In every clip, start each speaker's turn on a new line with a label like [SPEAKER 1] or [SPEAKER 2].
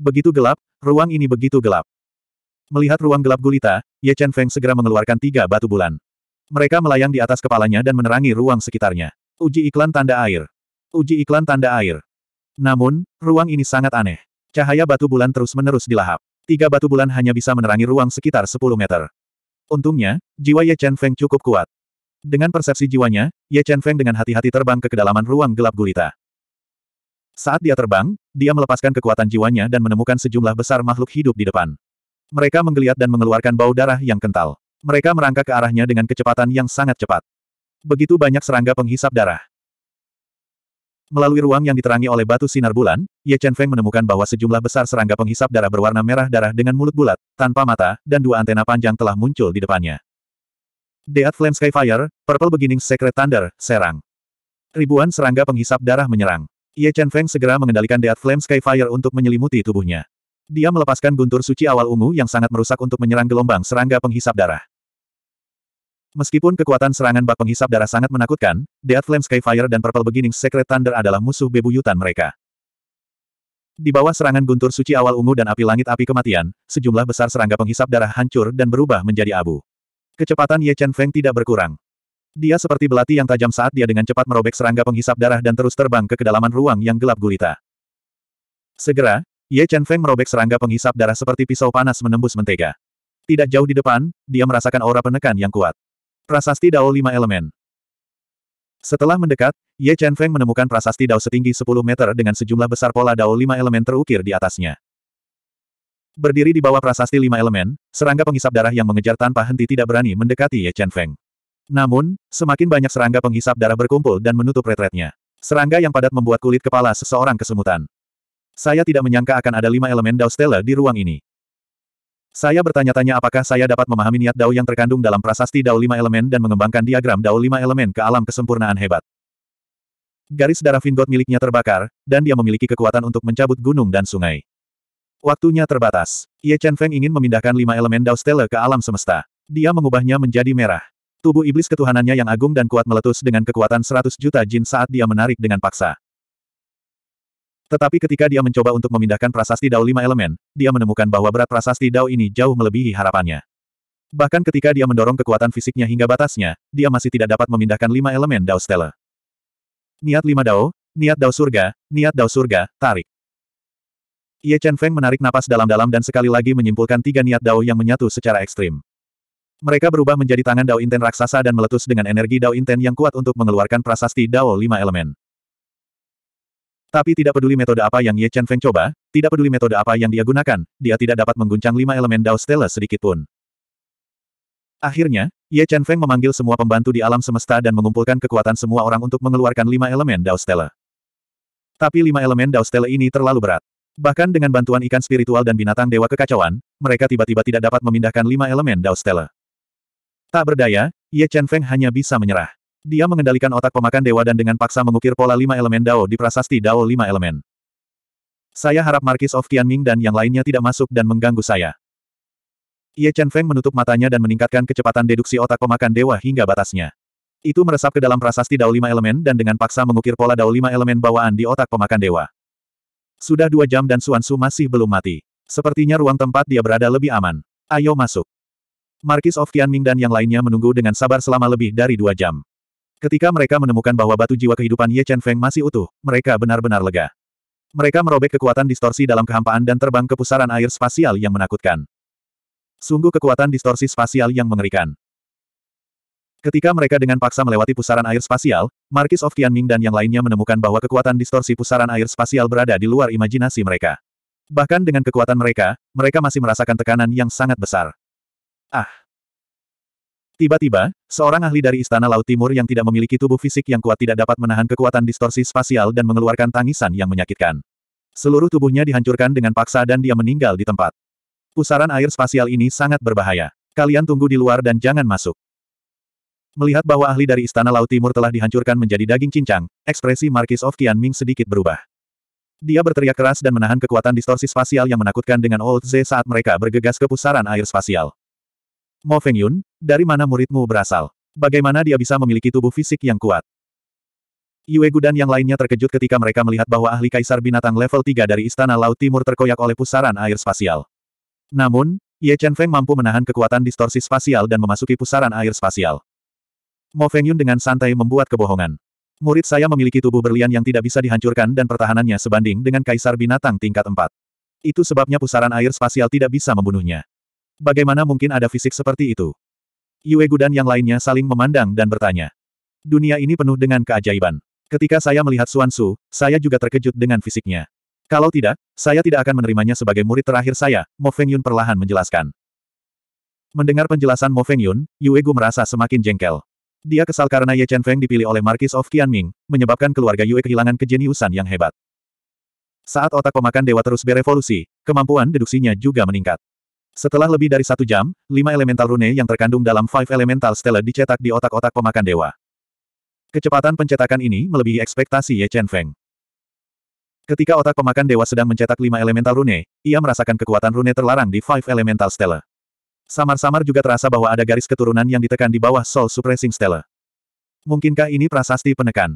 [SPEAKER 1] Begitu gelap, ruang ini begitu gelap. Melihat ruang gelap gulita, Ye Chen Feng segera mengeluarkan tiga batu bulan. Mereka melayang di atas kepalanya dan menerangi ruang sekitarnya. Uji iklan tanda air. Uji iklan tanda air. Namun, ruang ini sangat aneh. Cahaya batu bulan terus-menerus dilahap. Tiga batu bulan hanya bisa menerangi ruang sekitar 10 meter. Untungnya, jiwa Ye Chen Feng cukup kuat. Dengan persepsi jiwanya, Ye Chen Feng dengan hati-hati terbang ke kedalaman ruang gelap gulita. Saat dia terbang, dia melepaskan kekuatan jiwanya dan menemukan sejumlah besar makhluk hidup di depan. Mereka menggeliat dan mengeluarkan bau darah yang kental. Mereka merangkak ke arahnya dengan kecepatan yang sangat cepat. Begitu banyak serangga penghisap darah. Melalui ruang yang diterangi oleh batu sinar bulan, Ye Chen Feng menemukan bahwa sejumlah besar serangga penghisap darah berwarna merah darah dengan mulut bulat, tanpa mata, dan dua antena panjang telah muncul di depannya. Deat Flame Skyfire, Purple Beginning Secret Thunder, Serang. Ribuan serangga penghisap darah menyerang. Ye Chen Feng segera mengendalikan Death Flame Skyfire untuk menyelimuti tubuhnya. Dia melepaskan guntur suci awal ungu yang sangat merusak untuk menyerang gelombang serangga penghisap darah. Meskipun kekuatan serangan bak penghisap darah sangat menakutkan, Death Flame Skyfire dan Purple Beginning Secret Thunder adalah musuh bebuyutan mereka. Di bawah serangan guntur suci awal ungu dan api langit api kematian, sejumlah besar serangga penghisap darah hancur dan berubah menjadi abu. Kecepatan Ye Chen Feng tidak berkurang. Dia seperti belati yang tajam saat dia dengan cepat merobek serangga penghisap darah dan terus terbang ke kedalaman ruang yang gelap gulita. Segera, Ye Chen Feng merobek serangga penghisap darah seperti pisau panas menembus mentega. Tidak jauh di depan, dia merasakan aura penekan yang kuat. Prasasti Dao Lima Elemen Setelah mendekat, Ye Chen Feng menemukan prasasti Dao setinggi 10 meter dengan sejumlah besar pola Dao Lima Elemen terukir di atasnya. Berdiri di bawah prasasti Lima Elemen, serangga penghisap darah yang mengejar tanpa henti tidak berani mendekati Ye Chen Feng. Namun, semakin banyak serangga penghisap darah berkumpul dan menutup retretnya. Serangga yang padat membuat kulit kepala seseorang kesemutan. Saya tidak menyangka akan ada lima elemen Dao Stella di ruang ini. Saya bertanya-tanya apakah saya dapat memahami niat Dao yang terkandung dalam prasasti Dao lima elemen dan mengembangkan diagram Dao lima elemen ke alam kesempurnaan hebat. Garis darah Vingot miliknya terbakar, dan dia memiliki kekuatan untuk mencabut gunung dan sungai. Waktunya terbatas. Ye Chen Feng ingin memindahkan lima elemen Dao Stella ke alam semesta. Dia mengubahnya menjadi merah. Tubuh iblis ketuhanannya yang agung dan kuat meletus dengan kekuatan 100 juta jin saat dia menarik dengan paksa. Tetapi ketika dia mencoba untuk memindahkan prasasti dao lima elemen, dia menemukan bahwa berat prasasti dao ini jauh melebihi harapannya. Bahkan ketika dia mendorong kekuatan fisiknya hingga batasnya, dia masih tidak dapat memindahkan lima elemen dao stella. Niat lima dao, niat dao surga, niat dao surga, tarik. Ye Chen Feng menarik napas dalam-dalam dan sekali lagi menyimpulkan tiga niat dao yang menyatu secara ekstrim. Mereka berubah menjadi tangan Dao Inten raksasa dan meletus dengan energi Dao Inten yang kuat untuk mengeluarkan prasasti Dao lima elemen. Tapi tidak peduli metode apa yang Ye Chen Feng coba, tidak peduli metode apa yang dia gunakan, dia tidak dapat mengguncang lima elemen Dao Stella sedikitpun. Akhirnya, Ye Chen Feng memanggil semua pembantu di alam semesta dan mengumpulkan kekuatan semua orang untuk mengeluarkan lima elemen Dao Stella. Tapi lima elemen Dao Stella ini terlalu berat. Bahkan dengan bantuan ikan spiritual dan binatang dewa kekacauan, mereka tiba-tiba tidak dapat memindahkan lima elemen Dao Stella. Tak berdaya, Ye Chen Feng hanya bisa menyerah. Dia mengendalikan otak pemakan dewa dan dengan paksa mengukir pola lima elemen Dao di prasasti Dao lima elemen. Saya harap Markis of Qianming dan yang lainnya tidak masuk dan mengganggu saya. Ye Chen Feng menutup matanya dan meningkatkan kecepatan deduksi otak pemakan dewa hingga batasnya. Itu meresap ke dalam prasasti Dao lima elemen dan dengan paksa mengukir pola Dao lima elemen bawaan di otak pemakan dewa. Sudah dua jam dan Suan Su masih belum mati. Sepertinya ruang tempat dia berada lebih aman. Ayo masuk. Markis of Tianming dan yang lainnya menunggu dengan sabar selama lebih dari dua jam. Ketika mereka menemukan bahwa batu jiwa kehidupan Ye Chen Feng masih utuh, mereka benar-benar lega. Mereka merobek kekuatan distorsi dalam kehampaan dan terbang ke pusaran air spasial yang menakutkan. Sungguh kekuatan distorsi spasial yang mengerikan. Ketika mereka dengan paksa melewati pusaran air spasial, Markis of Tianming dan yang lainnya menemukan bahwa kekuatan distorsi pusaran air spasial berada di luar imajinasi mereka. Bahkan dengan kekuatan mereka, mereka masih merasakan tekanan yang sangat besar. Ah! Tiba-tiba, seorang ahli dari Istana Laut Timur yang tidak memiliki tubuh fisik yang kuat tidak dapat menahan kekuatan distorsi spasial dan mengeluarkan tangisan yang menyakitkan. Seluruh tubuhnya dihancurkan dengan paksa dan dia meninggal di tempat. Pusaran air spasial ini sangat berbahaya. Kalian tunggu di luar dan jangan masuk. Melihat bahwa ahli dari Istana Laut Timur telah dihancurkan menjadi daging cincang, ekspresi Marquis of Qianming sedikit berubah. Dia berteriak keras dan menahan kekuatan distorsi spasial yang menakutkan dengan Old Z saat mereka bergegas ke pusaran air spasial. Mo Feng Yun, dari mana muridmu berasal? Bagaimana dia bisa memiliki tubuh fisik yang kuat? Yue Gu dan yang lainnya terkejut ketika mereka melihat bahwa ahli kaisar binatang level 3 dari Istana Laut Timur terkoyak oleh pusaran air spasial. Namun, Ye Chen Feng mampu menahan kekuatan distorsi spasial dan memasuki pusaran air spasial. Mo Feng Yun dengan santai membuat kebohongan. Murid saya memiliki tubuh berlian yang tidak bisa dihancurkan dan pertahanannya sebanding dengan kaisar binatang tingkat 4. Itu sebabnya pusaran air spasial tidak bisa membunuhnya. Bagaimana mungkin ada fisik seperti itu? Yuegudan dan yang lainnya saling memandang dan bertanya. Dunia ini penuh dengan keajaiban. Ketika saya melihat Suansu, saya juga terkejut dengan fisiknya. Kalau tidak, saya tidak akan menerimanya sebagai murid terakhir saya, Mo Feng Yun perlahan menjelaskan. Mendengar penjelasan Mo Feng Yun, Yuegu merasa semakin jengkel. Dia kesal karena Ye Chen Feng dipilih oleh Marquis of Qianming, menyebabkan keluarga Yue kehilangan kejeniusan yang hebat. Saat otak pemakan dewa terus berevolusi, kemampuan deduksinya juga meningkat. Setelah lebih dari satu jam, lima elemental rune yang terkandung dalam Five Elemental Steller dicetak di otak-otak pemakan dewa. Kecepatan pencetakan ini melebihi ekspektasi Ye Chen Feng. Ketika otak pemakan dewa sedang mencetak lima elemental rune, ia merasakan kekuatan rune terlarang di Five Elemental Steller. Samar-samar juga terasa bahwa ada garis keturunan yang ditekan di bawah Soul Suppressing Steller. Mungkinkah ini prasasti penekan?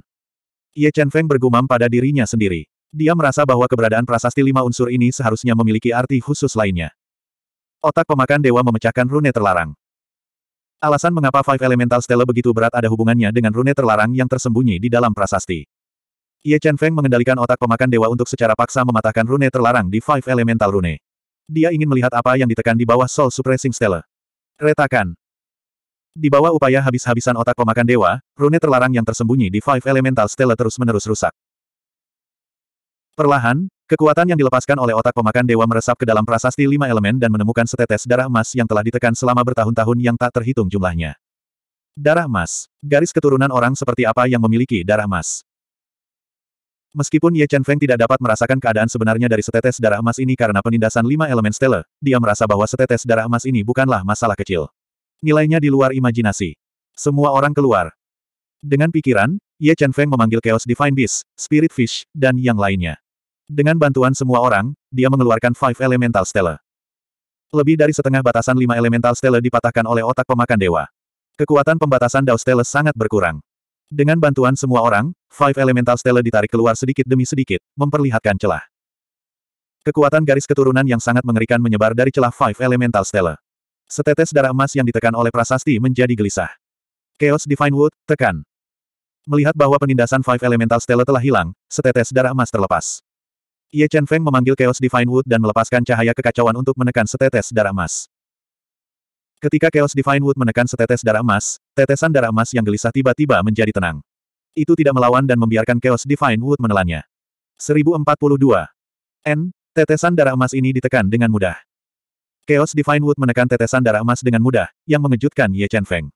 [SPEAKER 1] Ye Chen Feng bergumam pada dirinya sendiri. Dia merasa bahwa keberadaan prasasti lima unsur ini seharusnya memiliki arti khusus lainnya. Otak pemakan dewa memecahkan rune terlarang. Alasan mengapa Five Elemental Stella begitu berat ada hubungannya dengan rune terlarang yang tersembunyi di dalam prasasti. Ye Chen Feng mengendalikan otak pemakan dewa untuk secara paksa mematahkan rune terlarang di Five Elemental Rune. Dia ingin melihat apa yang ditekan di bawah Soul Suppressing Stella. Retakan. Di bawah upaya habis-habisan otak pemakan dewa, rune terlarang yang tersembunyi di Five Elemental Stella terus-menerus rusak. Perlahan, Kekuatan yang dilepaskan oleh otak pemakan dewa meresap ke dalam prasasti lima elemen dan menemukan setetes darah emas yang telah ditekan selama bertahun-tahun yang tak terhitung jumlahnya. Darah emas. Garis keturunan orang seperti apa yang memiliki darah emas. Meskipun Ye Chen Feng tidak dapat merasakan keadaan sebenarnya dari setetes darah emas ini karena penindasan lima elemen stele, dia merasa bahwa setetes darah emas ini bukanlah masalah kecil. Nilainya di luar imajinasi. Semua orang keluar. Dengan pikiran, Ye Chen Feng memanggil Chaos Divine Beast, Spirit Fish, dan yang lainnya. Dengan bantuan semua orang, dia mengeluarkan Five Elemental Stella. Lebih dari setengah batasan lima Elemental Stella dipatahkan oleh otak pemakan dewa. Kekuatan pembatasan Dao Stella sangat berkurang. Dengan bantuan semua orang, Five Elemental Stella ditarik keluar sedikit demi sedikit, memperlihatkan celah. Kekuatan garis keturunan yang sangat mengerikan menyebar dari celah Five Elemental Stella. Setetes darah emas yang ditekan oleh prasasti menjadi gelisah. Chaos Divine Wood, tekan. Melihat bahwa penindasan Five Elemental Stella telah hilang, setetes darah emas terlepas. Ye Chen Feng memanggil Chaos Divine Wood dan melepaskan cahaya kekacauan untuk menekan setetes darah emas. Ketika Chaos Divine Wood menekan setetes darah emas, tetesan darah emas yang gelisah tiba-tiba menjadi tenang. Itu tidak melawan dan membiarkan Chaos Divine Wood menelannya. 1042. N. Tetesan darah emas ini ditekan dengan mudah. Chaos Divine Wood menekan tetesan darah emas dengan mudah, yang mengejutkan Ye Chen Feng.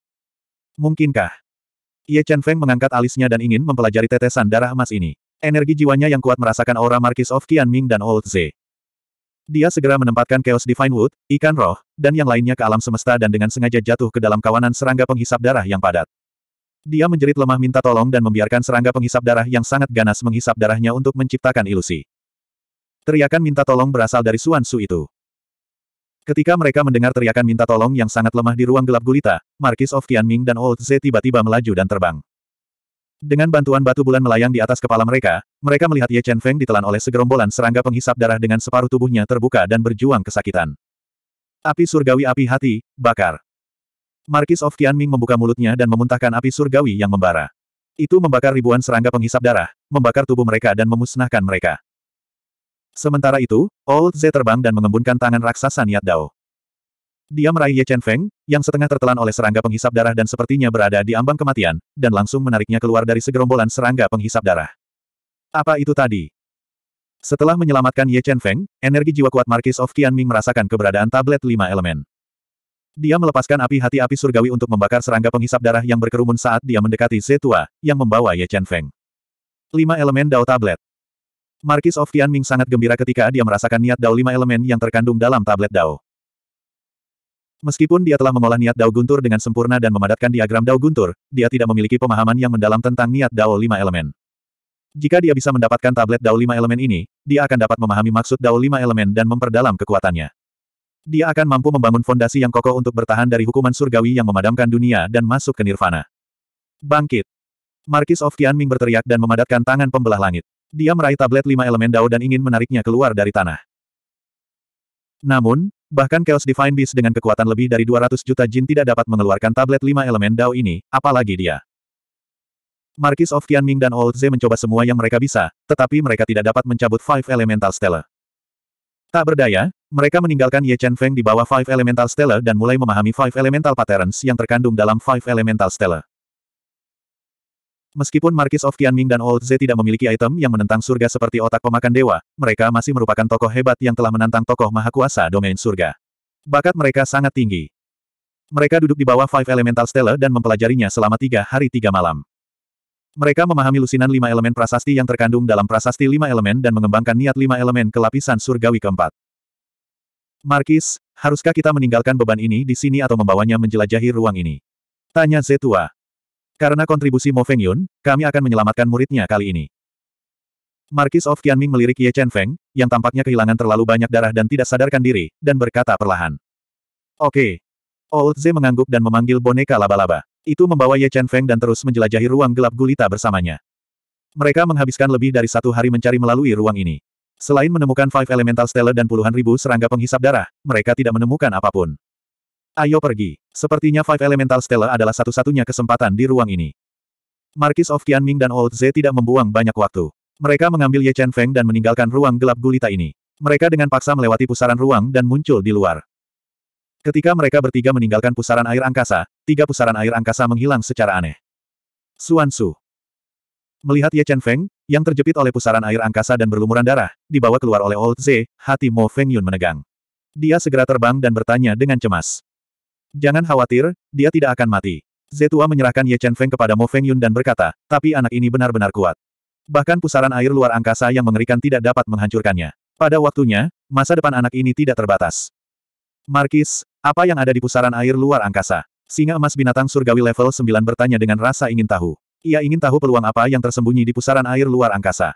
[SPEAKER 1] Mungkinkah? Ye Chen Feng mengangkat alisnya dan ingin mempelajari tetesan darah emas ini. Energi jiwanya yang kuat merasakan aura Marquis of Qianming dan Old Z. Dia segera menempatkan Chaos Divine Wood, ikan roh, dan yang lainnya ke alam semesta dan dengan sengaja jatuh ke dalam kawanan serangga penghisap darah yang padat. Dia menjerit lemah minta tolong dan membiarkan serangga penghisap darah yang sangat ganas menghisap darahnya untuk menciptakan ilusi. Teriakan minta tolong berasal dari Suan Su itu. Ketika mereka mendengar teriakan minta tolong yang sangat lemah di ruang gelap gulita, Marquis of Qianming dan Old Z tiba-tiba melaju dan terbang. Dengan bantuan batu bulan melayang di atas kepala mereka, mereka melihat Ye Chen Feng ditelan oleh segerombolan serangga penghisap darah dengan separuh tubuhnya terbuka dan berjuang kesakitan. Api surgawi api hati, bakar. Markis of Qianming membuka mulutnya dan memuntahkan api surgawi yang membara. Itu membakar ribuan serangga penghisap darah, membakar tubuh mereka dan memusnahkan mereka. Sementara itu, Old Z terbang dan mengembunkan tangan raksasa Niat Dao. Dia meraih Ye Chen Feng, yang setengah tertelan oleh serangga penghisap darah dan sepertinya berada di ambang kematian, dan langsung menariknya keluar dari segerombolan serangga penghisap darah. Apa itu tadi? Setelah menyelamatkan Ye Chen Feng, energi jiwa kuat Markis of Tianming merasakan keberadaan tablet lima elemen. Dia melepaskan api hati api surgawi untuk membakar serangga penghisap darah yang berkerumun saat dia mendekati Zetua, yang membawa Ye Chen Feng. Lima elemen Dao Tablet Markis of Tianming sangat gembira ketika dia merasakan niat Dao lima elemen yang terkandung dalam tablet Dao. Meskipun dia telah mengolah niat Dao Guntur dengan sempurna dan memadatkan diagram Dao Guntur, dia tidak memiliki pemahaman yang mendalam tentang niat Dao lima elemen. Jika dia bisa mendapatkan tablet Dao lima elemen ini, dia akan dapat memahami maksud Dao lima elemen dan memperdalam kekuatannya. Dia akan mampu membangun fondasi yang kokoh untuk bertahan dari hukuman surgawi yang memadamkan dunia dan masuk ke nirvana. Bangkit! Markis of Qianming berteriak dan memadatkan tangan pembelah langit. Dia meraih tablet lima elemen Dao dan ingin menariknya keluar dari tanah. Namun, Bahkan Chaos Divine Beast dengan kekuatan lebih dari 200 juta jin tidak dapat mengeluarkan tablet lima elemen Dao ini, apalagi dia. Markis of Tianming dan Old Ze mencoba semua yang mereka bisa, tetapi mereka tidak dapat mencabut Five Elemental Stellar. Tak berdaya, mereka meninggalkan Ye Chen Feng di bawah Five Elemental Stellar dan mulai memahami Five Elemental Patterns yang terkandung dalam Five Elemental Stellar. Meskipun Markis of Qianming dan Old Z tidak memiliki item yang menentang surga seperti otak pemakan dewa, mereka masih merupakan tokoh hebat yang telah menantang tokoh maha kuasa domain surga. Bakat mereka sangat tinggi. Mereka duduk di bawah Five Elemental Stella dan mempelajarinya selama tiga hari tiga malam. Mereka memahami lusinan lima elemen prasasti yang terkandung dalam prasasti lima elemen dan mengembangkan niat lima elemen ke lapisan surgawi keempat. Markis, haruskah kita meninggalkan beban ini di sini atau membawanya menjelajahi ruang ini? Tanya Zetua. Karena kontribusi Mo Feng Yun, kami akan menyelamatkan muridnya kali ini. Markis of Qianming melirik Ye Chen Feng, yang tampaknya kehilangan terlalu banyak darah dan tidak sadarkan diri, dan berkata perlahan. Oke. Okay. Old Ze mengangguk dan memanggil boneka laba-laba. Itu membawa Ye Chen Feng dan terus menjelajahi ruang gelap gulita bersamanya. Mereka menghabiskan lebih dari satu hari mencari melalui ruang ini. Selain menemukan Five Elemental Stellar dan puluhan ribu serangga penghisap darah, mereka tidak menemukan apapun. Ayo pergi. Sepertinya Five Elemental Stella adalah satu-satunya kesempatan di ruang ini. markis of tianming dan Old z tidak membuang banyak waktu. Mereka mengambil Ye Chen Feng dan meninggalkan ruang gelap gulita ini. Mereka dengan paksa melewati pusaran ruang dan muncul di luar. Ketika mereka bertiga meninggalkan pusaran air angkasa, tiga pusaran air angkasa menghilang secara aneh. Suan Su. Melihat Ye Chen Feng, yang terjepit oleh pusaran air angkasa dan berlumuran darah, dibawa keluar oleh Old z hati Mo Feng Yun menegang. Dia segera terbang dan bertanya dengan cemas. Jangan khawatir, dia tidak akan mati. Zetua menyerahkan Ye Chen Feng kepada Mo Feng Yun dan berkata, tapi anak ini benar-benar kuat. Bahkan pusaran air luar angkasa yang mengerikan tidak dapat menghancurkannya. Pada waktunya, masa depan anak ini tidak terbatas. Markis, apa yang ada di pusaran air luar angkasa? Singa emas binatang surgawi level 9 bertanya dengan rasa ingin tahu. Ia ingin tahu peluang apa yang tersembunyi di pusaran air luar angkasa.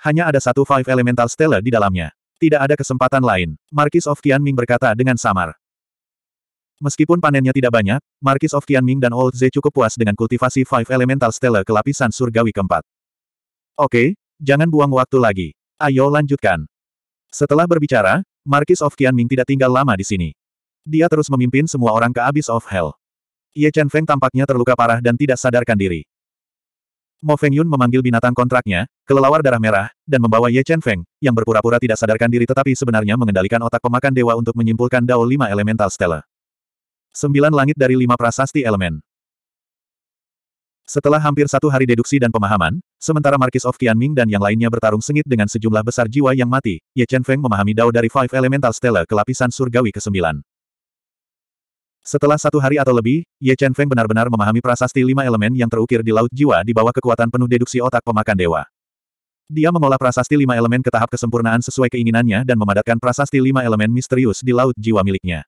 [SPEAKER 1] Hanya ada satu Five Elemental Stella di dalamnya. Tidak ada kesempatan lain, Markis of Tianming berkata dengan samar. Meskipun panennya tidak banyak, Markis of Tianming dan Old Ze cukup puas dengan kultivasi Five Elemental Stellar ke lapisan surgawi keempat. Oke, jangan buang waktu lagi. Ayo lanjutkan. Setelah berbicara, Markis of Tianming tidak tinggal lama di sini. Dia terus memimpin semua orang ke Abyss of Hell. Ye Chen Feng tampaknya terluka parah dan tidak sadarkan diri. Mo Feng Yun memanggil binatang kontraknya, kelelawar darah merah, dan membawa Ye Chen Feng, yang berpura-pura tidak sadarkan diri tetapi sebenarnya mengendalikan otak pemakan dewa untuk menyimpulkan Dao lima Elemental Stellar. Sembilan langit dari lima prasasti elemen. Setelah hampir satu hari deduksi dan pemahaman, sementara Markis of Qianming dan yang lainnya bertarung sengit dengan sejumlah besar jiwa yang mati, Ye Chen Feng memahami Dao dari Five Elemental Stella ke lapisan surgawi ke-9. Setelah satu hari atau lebih, Ye Chen Feng benar-benar memahami prasasti lima elemen yang terukir di Laut Jiwa di bawah kekuatan penuh deduksi otak pemakan dewa. Dia mengolah prasasti lima elemen ke tahap kesempurnaan sesuai keinginannya dan memadatkan prasasti lima elemen misterius di Laut Jiwa miliknya.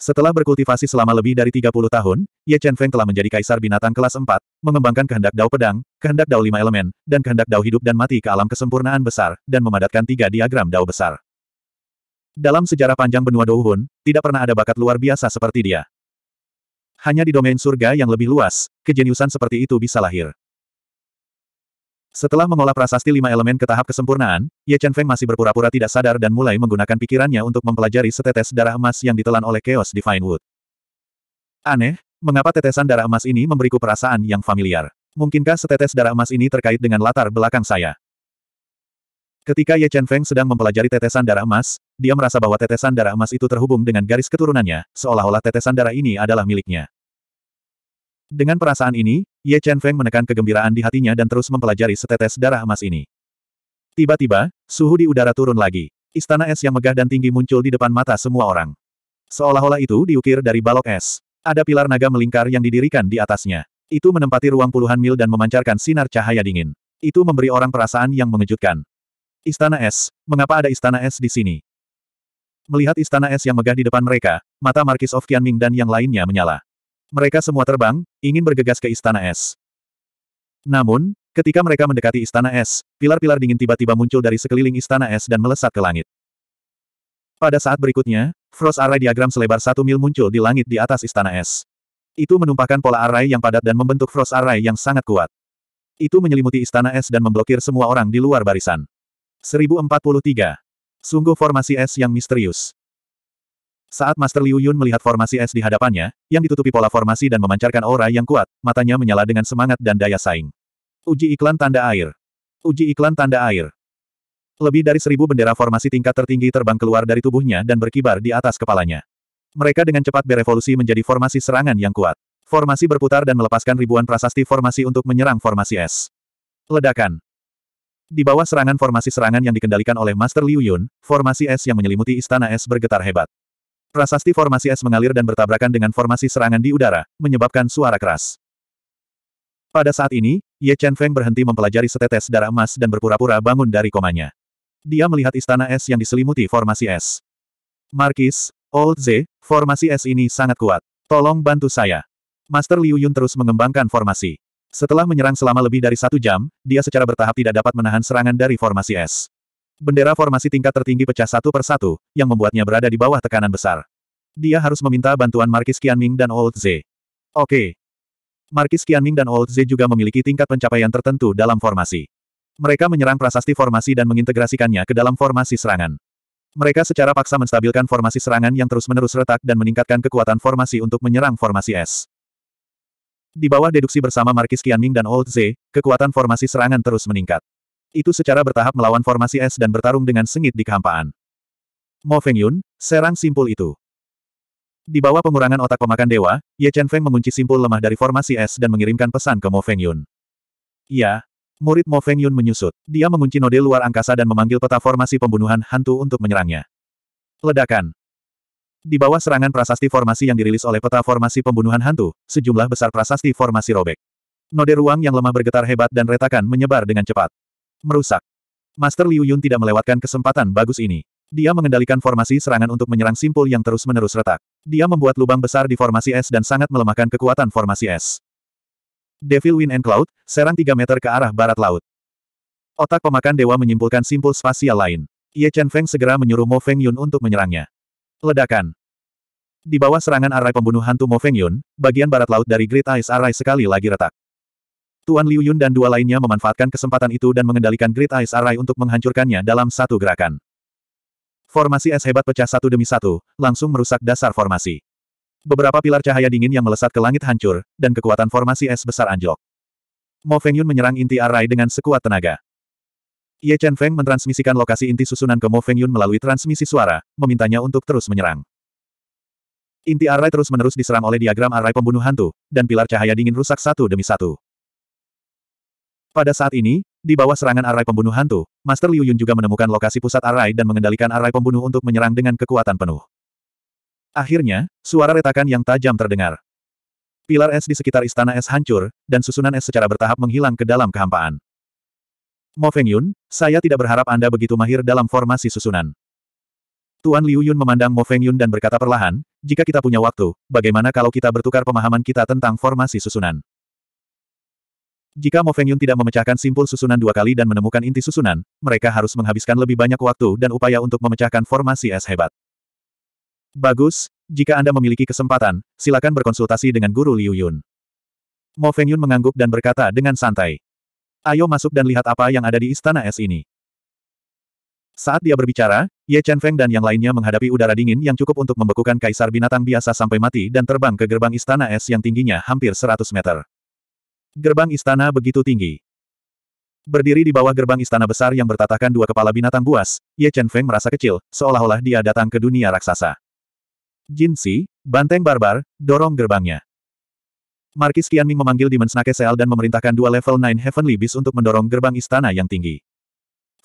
[SPEAKER 1] Setelah berkultivasi selama lebih dari 30 tahun, Ye Chen Feng telah menjadi kaisar binatang kelas 4, mengembangkan kehendak dao pedang, kehendak dao lima elemen, dan kehendak dao hidup dan mati ke alam kesempurnaan besar, dan memadatkan tiga diagram dao besar. Dalam sejarah panjang benua Hun, tidak pernah ada bakat luar biasa seperti dia. Hanya di domain surga yang lebih luas, kejeniusan seperti itu bisa lahir. Setelah mengolah prasasti lima elemen ke tahap kesempurnaan, Ye Chen Feng masih berpura-pura tidak sadar dan mulai menggunakan pikirannya untuk mempelajari setetes darah emas yang ditelan oleh Chaos Divine Wood. Aneh, mengapa tetesan darah emas ini memberiku perasaan yang familiar? Mungkinkah setetes darah emas ini terkait dengan latar belakang saya? Ketika Ye Chen Feng sedang mempelajari tetesan darah emas, dia merasa bahwa tetesan darah emas itu terhubung dengan garis keturunannya, seolah-olah tetesan darah ini adalah miliknya. Dengan perasaan ini, Ye Chen Feng menekan kegembiraan di hatinya dan terus mempelajari setetes darah emas ini. Tiba-tiba, suhu di udara turun lagi. Istana es yang megah dan tinggi muncul di depan mata semua orang. Seolah-olah itu diukir dari balok es. Ada pilar naga melingkar yang didirikan di atasnya. Itu menempati ruang puluhan mil dan memancarkan sinar cahaya dingin. Itu memberi orang perasaan yang mengejutkan. Istana es, mengapa ada istana es di sini? Melihat istana es yang megah di depan mereka, mata Markis of Qianming dan yang lainnya menyala. Mereka semua terbang, ingin bergegas ke Istana Es. Namun, ketika mereka mendekati Istana Es, pilar-pilar dingin tiba-tiba muncul dari sekeliling Istana Es dan melesat ke langit. Pada saat berikutnya, frost array diagram selebar satu mil muncul di langit di atas Istana Es. Itu menumpahkan pola array yang padat dan membentuk frost array yang sangat kuat. Itu menyelimuti Istana Es dan memblokir semua orang di luar barisan. 1043. Sungguh formasi es yang misterius. Saat Master Liu Yun melihat formasi es di hadapannya, yang ditutupi pola formasi dan memancarkan aura yang kuat, matanya menyala dengan semangat dan daya saing. Uji iklan tanda air. Uji iklan tanda air. Lebih dari seribu bendera formasi tingkat tertinggi terbang keluar dari tubuhnya dan berkibar di atas kepalanya. Mereka dengan cepat berevolusi menjadi formasi serangan yang kuat. Formasi berputar dan melepaskan ribuan prasasti formasi untuk menyerang formasi es. Ledakan. Di bawah serangan formasi serangan yang dikendalikan oleh Master Liu Yun, formasi es yang menyelimuti istana es bergetar hebat. Prasasti formasi es mengalir dan bertabrakan dengan formasi serangan di udara, menyebabkan suara keras. Pada saat ini, Ye Chen Feng berhenti mempelajari setetes darah emas dan berpura-pura bangun dari komanya. Dia melihat istana es yang diselimuti formasi es. Markis, Old Z, formasi es ini sangat kuat. Tolong bantu saya. Master Liu Yun terus mengembangkan formasi. Setelah menyerang selama lebih dari satu jam, dia secara bertahap tidak dapat menahan serangan dari formasi es. Bendera formasi tingkat tertinggi pecah satu persatu, yang membuatnya berada di bawah tekanan besar. Dia harus meminta bantuan Markis Qianming dan Old Z. Oke. Markis Qianming dan Old Z juga memiliki tingkat pencapaian tertentu dalam formasi. Mereka menyerang prasasti formasi dan mengintegrasikannya ke dalam formasi serangan. Mereka secara paksa menstabilkan formasi serangan yang terus-menerus retak dan meningkatkan kekuatan formasi untuk menyerang formasi S. Di bawah deduksi bersama Markis Qianming dan Old Z, kekuatan formasi serangan terus meningkat. Itu secara bertahap melawan formasi es dan bertarung dengan sengit di kehampaan. Mo Feng Yun, serang simpul itu. Di bawah pengurangan otak pemakan dewa, Ye Chen Feng mengunci simpul lemah dari formasi es dan mengirimkan pesan ke Mo Feng Yun. Ya, Murid Mo Feng Yun menyusut. Dia mengunci node luar angkasa dan memanggil peta formasi pembunuhan hantu untuk menyerangnya. Ledakan. Di bawah serangan prasasti formasi yang dirilis oleh peta formasi pembunuhan hantu, sejumlah besar prasasti formasi robek. Node ruang yang lemah bergetar hebat dan retakan menyebar dengan cepat. Merusak. Master Liu Yun tidak melewatkan kesempatan bagus ini. Dia mengendalikan formasi serangan untuk menyerang simpul yang terus-menerus retak. Dia membuat lubang besar di formasi es dan sangat melemahkan kekuatan formasi es. Devil Wind and Cloud, serang 3 meter ke arah barat laut. Otak pemakan dewa menyimpulkan simpul spasial lain. Ye Chen Feng segera menyuruh Mo Feng Yun untuk menyerangnya. Ledakan. Di bawah serangan arai pembunuh hantu Mo Feng Yun, bagian barat laut dari Great Ice Arai sekali lagi retak. Tuan Liu Yun dan dua lainnya memanfaatkan kesempatan itu dan mengendalikan Great Ice Array untuk menghancurkannya dalam satu gerakan. Formasi es hebat pecah satu demi satu, langsung merusak dasar formasi. Beberapa pilar cahaya dingin yang melesat ke langit hancur, dan kekuatan formasi es besar anjlok. Mo Feng Yun menyerang inti Array dengan sekuat tenaga. Ye Chen Feng mentransmisikan lokasi inti susunan ke Mo Feng Yun melalui transmisi suara, memintanya untuk terus menyerang. Inti Array terus-menerus diserang oleh diagram Array pembunuh hantu, dan pilar cahaya dingin rusak satu demi satu. Pada saat ini, di bawah serangan arai pembunuh hantu, Master Liu Yun juga menemukan lokasi pusat arai dan mengendalikan arai pembunuh untuk menyerang dengan kekuatan penuh. Akhirnya, suara retakan yang tajam terdengar. Pilar es di sekitar istana es hancur, dan susunan es secara bertahap menghilang ke dalam kehampaan. Mo Feng Yun, saya tidak berharap Anda begitu mahir dalam formasi susunan. Tuan Liu Yun memandang Mo Feng Yun dan berkata perlahan, jika kita punya waktu, bagaimana kalau kita bertukar pemahaman kita tentang formasi susunan? Jika Mo Fengyun tidak memecahkan simpul susunan dua kali dan menemukan inti susunan, mereka harus menghabiskan lebih banyak waktu dan upaya untuk memecahkan formasi es hebat. Bagus, jika Anda memiliki kesempatan, silakan berkonsultasi dengan guru Liu Yun. Mo Fengyun mengangguk dan berkata dengan santai. Ayo masuk dan lihat apa yang ada di istana es ini. Saat dia berbicara, Ye Chen Feng dan yang lainnya menghadapi udara dingin yang cukup untuk membekukan kaisar binatang biasa sampai mati dan terbang ke gerbang istana es yang tingginya hampir 100 meter. Gerbang istana begitu tinggi. Berdiri di bawah gerbang istana besar yang bertatakan dua kepala binatang buas, Ye Chen Feng merasa kecil, seolah-olah dia datang ke dunia raksasa. Jin Si, banteng barbar, dorong gerbangnya. Markis Ming memanggil Demon Snake Seal dan memerintahkan dua level 9 Heavenly Beast untuk mendorong gerbang istana yang tinggi.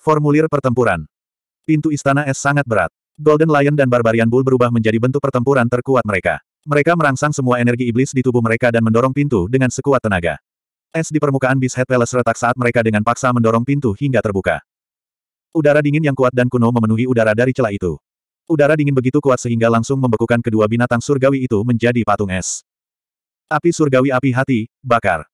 [SPEAKER 1] Formulir pertempuran. Pintu istana es sangat berat. Golden Lion dan Barbarian Bull berubah menjadi bentuk pertempuran terkuat mereka. Mereka merangsang semua energi iblis di tubuh mereka dan mendorong pintu dengan sekuat tenaga. Es di permukaan bis head Palace retak saat mereka dengan paksa mendorong pintu hingga terbuka. Udara dingin yang kuat dan kuno memenuhi udara dari celah itu. Udara dingin begitu kuat sehingga langsung membekukan kedua binatang surgawi itu menjadi patung es. Api surgawi api hati, bakar.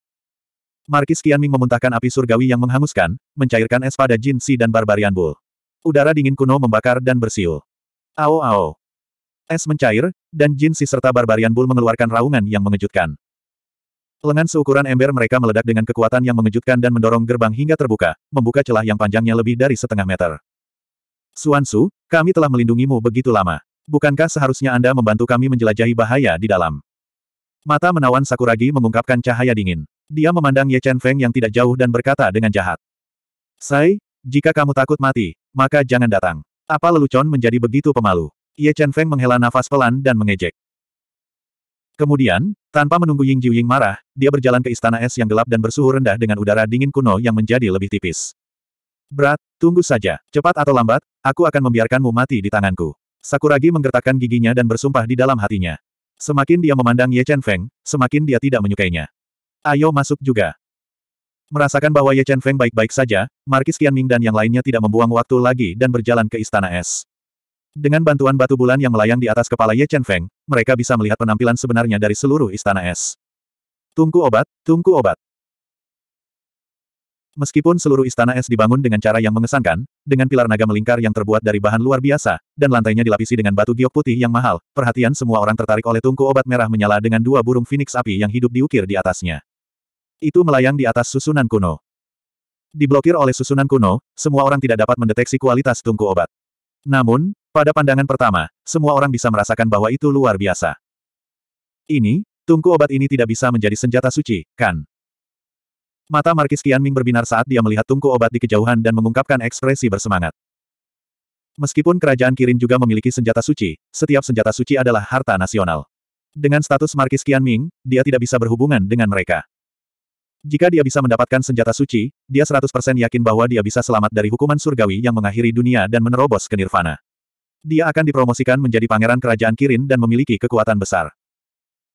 [SPEAKER 1] Markis Qianming memuntahkan api surgawi yang menghanguskan, mencairkan es pada Jin Si dan Barbarian Bull. Udara dingin kuno membakar dan bersiul. Ao ao. Es mencair, dan Jin Si serta Barbarian Bull mengeluarkan raungan yang mengejutkan. Lengan seukuran ember mereka meledak dengan kekuatan yang mengejutkan dan mendorong gerbang hingga terbuka, membuka celah yang panjangnya lebih dari setengah meter. Suan Su, kami telah melindungimu begitu lama. Bukankah seharusnya Anda membantu kami menjelajahi bahaya di dalam? Mata menawan Sakuragi mengungkapkan cahaya dingin. Dia memandang Ye Chen Feng yang tidak jauh dan berkata dengan jahat. Sai, jika kamu takut mati, maka jangan datang. Apa lelucon menjadi begitu pemalu? Ye Chen Feng menghela nafas pelan dan mengejek. Kemudian, tanpa menunggu Ying Jiu Ying marah, dia berjalan ke istana es yang gelap dan bersuhu rendah dengan udara dingin kuno yang menjadi lebih tipis. Berat, tunggu saja. Cepat atau lambat, aku akan membiarkanmu mati di tanganku. Sakuragi menggertakkan giginya dan bersumpah di dalam hatinya. Semakin dia memandang Ye Chen Feng, semakin dia tidak menyukainya. Ayo masuk juga. Merasakan bahwa Ye Chen Feng baik-baik saja, Markis Qianming dan yang lainnya tidak membuang waktu lagi dan berjalan ke istana es. Dengan bantuan batu bulan yang melayang di atas kepala Ye Chen Feng, mereka bisa melihat penampilan sebenarnya dari seluruh istana es. Tungku obat, tungku obat. Meskipun seluruh istana es dibangun dengan cara yang mengesankan, dengan pilar naga melingkar yang terbuat dari bahan luar biasa, dan lantainya dilapisi dengan batu giok putih yang mahal, perhatian semua orang tertarik oleh tungku obat merah menyala dengan dua burung phoenix api yang hidup diukir di atasnya. Itu melayang di atas susunan kuno. Diblokir oleh susunan kuno, semua orang tidak dapat mendeteksi kualitas tungku obat. Namun, pada pandangan pertama, semua orang bisa merasakan bahwa itu luar biasa. Ini, tungku obat ini tidak bisa menjadi senjata suci, kan? Mata Markis Qianming berbinar saat dia melihat tungku obat di kejauhan dan mengungkapkan ekspresi bersemangat. Meskipun kerajaan Kirin juga memiliki senjata suci, setiap senjata suci adalah harta nasional. Dengan status Markis Qianming, dia tidak bisa berhubungan dengan mereka. Jika dia bisa mendapatkan senjata suci, dia 100% yakin bahwa dia bisa selamat dari hukuman surgawi yang mengakhiri dunia dan menerobos ke nirvana. Dia akan dipromosikan menjadi pangeran kerajaan Kirin dan memiliki kekuatan besar.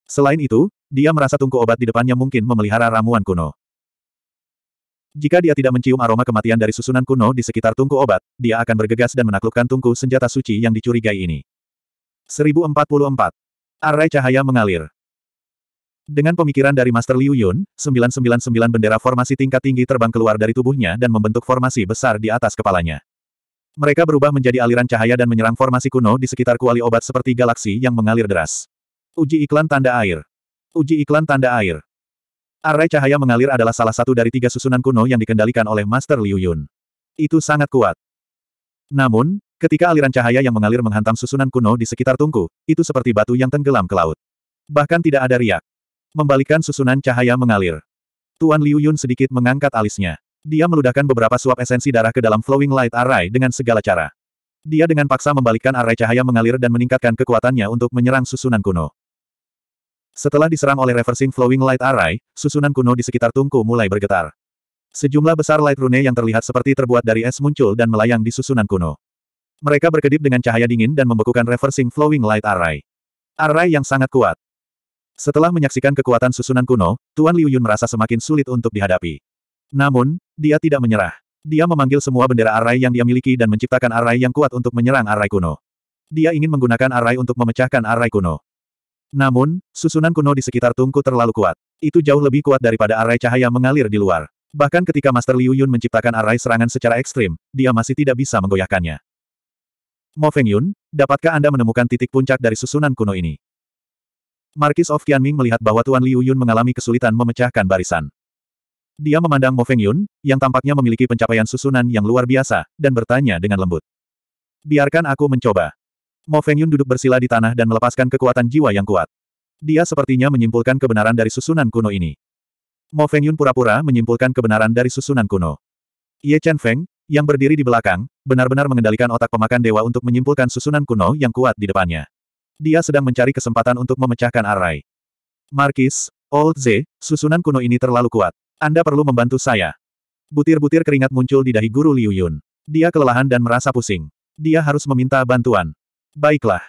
[SPEAKER 1] Selain itu, dia merasa tungku obat di depannya mungkin memelihara ramuan kuno. Jika dia tidak mencium aroma kematian dari susunan kuno di sekitar tungku obat, dia akan bergegas dan menaklukkan tungku senjata suci yang dicurigai ini. 1044. Arai cahaya mengalir. Dengan pemikiran dari Master Liu Yun, 999 bendera formasi tingkat tinggi terbang keluar dari tubuhnya dan membentuk formasi besar di atas kepalanya. Mereka berubah menjadi aliran cahaya dan menyerang formasi kuno di sekitar kuali obat seperti galaksi yang mengalir deras. Uji iklan tanda air. Uji iklan tanda air. Array cahaya mengalir adalah salah satu dari tiga susunan kuno yang dikendalikan oleh Master Liu Yun. Itu sangat kuat. Namun, Ketika aliran cahaya yang mengalir menghantam susunan kuno di sekitar tungku, itu seperti batu yang tenggelam ke laut. Bahkan tidak ada riak. Membalikan susunan cahaya mengalir. Tuan Liu Yun sedikit mengangkat alisnya. Dia meludahkan beberapa suap esensi darah ke dalam flowing light array dengan segala cara. Dia dengan paksa membalikkan array cahaya mengalir dan meningkatkan kekuatannya untuk menyerang susunan kuno. Setelah diserang oleh reversing flowing light array, susunan kuno di sekitar tungku mulai bergetar. Sejumlah besar light rune yang terlihat seperti terbuat dari es muncul dan melayang di susunan kuno. Mereka berkedip dengan cahaya dingin dan membekukan reversing flowing light array. Array yang sangat kuat. Setelah menyaksikan kekuatan susunan kuno, Tuan Liu Yun merasa semakin sulit untuk dihadapi. Namun, dia tidak menyerah. Dia memanggil semua bendera arai yang dia miliki dan menciptakan arai yang kuat untuk menyerang arai kuno. Dia ingin menggunakan arai untuk memecahkan arai kuno. Namun, susunan kuno di sekitar tungku terlalu kuat. Itu jauh lebih kuat daripada arai cahaya mengalir di luar. Bahkan ketika Master Liu Yun menciptakan arai serangan secara ekstrim, dia masih tidak bisa menggoyahkannya. Mo Feng Yun, dapatkah Anda menemukan titik puncak dari susunan kuno ini? Markis of Qianming melihat bahwa Tuan Liu Yun mengalami kesulitan memecahkan barisan. Dia memandang Mo Feng Yun, yang tampaknya memiliki pencapaian susunan yang luar biasa, dan bertanya dengan lembut. Biarkan aku mencoba. Mo Feng Yun duduk bersila di tanah dan melepaskan kekuatan jiwa yang kuat. Dia sepertinya menyimpulkan kebenaran dari susunan kuno ini. Mo Feng Yun pura-pura menyimpulkan kebenaran dari susunan kuno. Ye Chen Feng, yang berdiri di belakang, benar-benar mengendalikan otak pemakan dewa untuk menyimpulkan susunan kuno yang kuat di depannya. Dia sedang mencari kesempatan untuk memecahkan arai. Markis, Old Z, susunan kuno ini terlalu kuat. Anda perlu membantu saya. Butir-butir keringat muncul di dahi guru Liu Yun. Dia kelelahan dan merasa pusing. Dia harus meminta bantuan. Baiklah.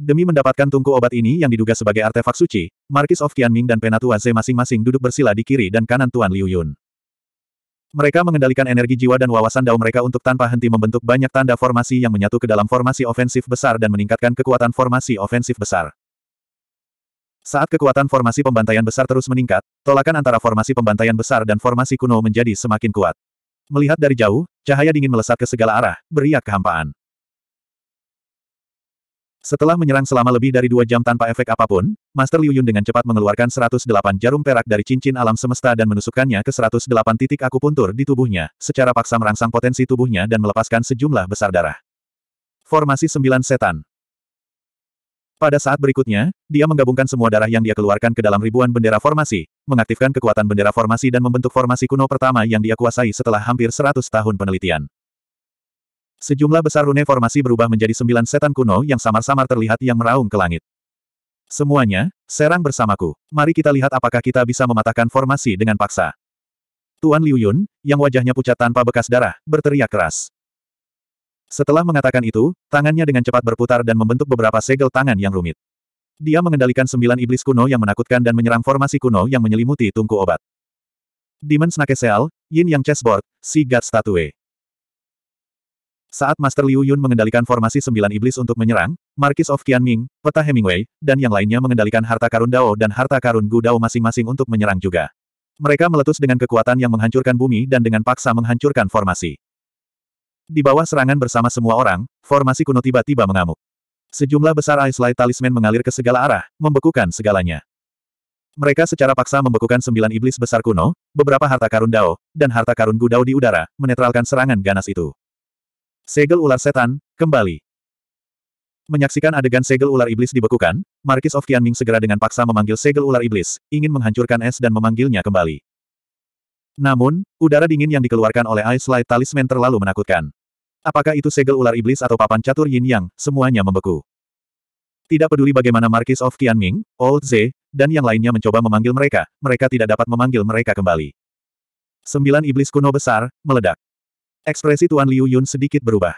[SPEAKER 1] Demi mendapatkan tungku obat ini yang diduga sebagai artefak suci, Markis of Qianming dan Penatua Z masing-masing duduk bersila di kiri dan kanan Tuan Liu Yun. Mereka mengendalikan energi jiwa dan wawasan dao mereka untuk tanpa henti membentuk banyak tanda formasi yang menyatu ke dalam formasi ofensif besar dan meningkatkan kekuatan formasi ofensif besar. Saat kekuatan formasi pembantaian besar terus meningkat, tolakan antara formasi pembantaian besar dan formasi kuno menjadi semakin kuat. Melihat dari jauh, cahaya dingin melesat ke segala arah, beriak kehampaan. Setelah menyerang selama lebih dari dua jam tanpa efek apapun, Master Liu Yun dengan cepat mengeluarkan 108 jarum perak dari cincin alam semesta dan menusukkannya ke 108 titik akupuntur di tubuhnya, secara paksa merangsang potensi tubuhnya dan melepaskan sejumlah besar darah. Formasi sembilan Setan Pada saat berikutnya, dia menggabungkan semua darah yang dia keluarkan ke dalam ribuan bendera formasi, mengaktifkan kekuatan bendera formasi dan membentuk formasi kuno pertama yang dia kuasai setelah hampir 100 tahun penelitian. Sejumlah besar rune formasi berubah menjadi sembilan setan kuno yang samar-samar terlihat yang meraung ke langit. Semuanya, serang bersamaku. Mari kita lihat apakah kita bisa mematahkan formasi dengan paksa. Tuan Liu Yun, yang wajahnya pucat tanpa bekas darah, berteriak keras. Setelah mengatakan itu, tangannya dengan cepat berputar dan membentuk beberapa segel tangan yang rumit. Dia mengendalikan sembilan iblis kuno yang menakutkan dan menyerang formasi kuno yang menyelimuti tungku obat. Demon Seal, Yin Yang Chessboard, Si God Statue. Saat Master Liu Yun mengendalikan formasi sembilan iblis untuk menyerang, Markis of Qianming, Peta Hemingway, dan yang lainnya mengendalikan harta karun Dao dan harta karun Gu Dao masing-masing untuk menyerang juga. Mereka meletus dengan kekuatan yang menghancurkan bumi dan dengan paksa menghancurkan formasi. Di bawah serangan bersama semua orang, formasi kuno tiba-tiba mengamuk. Sejumlah besar Ice Light Talisman mengalir ke segala arah, membekukan segalanya. Mereka secara paksa membekukan sembilan iblis besar kuno, beberapa harta karun Dao, dan harta karun Gu Dao di udara, menetralkan serangan ganas itu. Segel ular setan, kembali. Menyaksikan adegan segel ular iblis dibekukan, Markis of Tianming segera dengan paksa memanggil segel ular iblis, ingin menghancurkan es dan memanggilnya kembali. Namun, udara dingin yang dikeluarkan oleh Ice Light Talisman terlalu menakutkan. Apakah itu segel ular iblis atau papan catur yin yang, semuanya membeku. Tidak peduli bagaimana Markis of Tianming, Old Ze, dan yang lainnya mencoba memanggil mereka, mereka tidak dapat memanggil mereka kembali. Sembilan iblis kuno besar, meledak. Ekspresi Tuan Liu Yun sedikit berubah.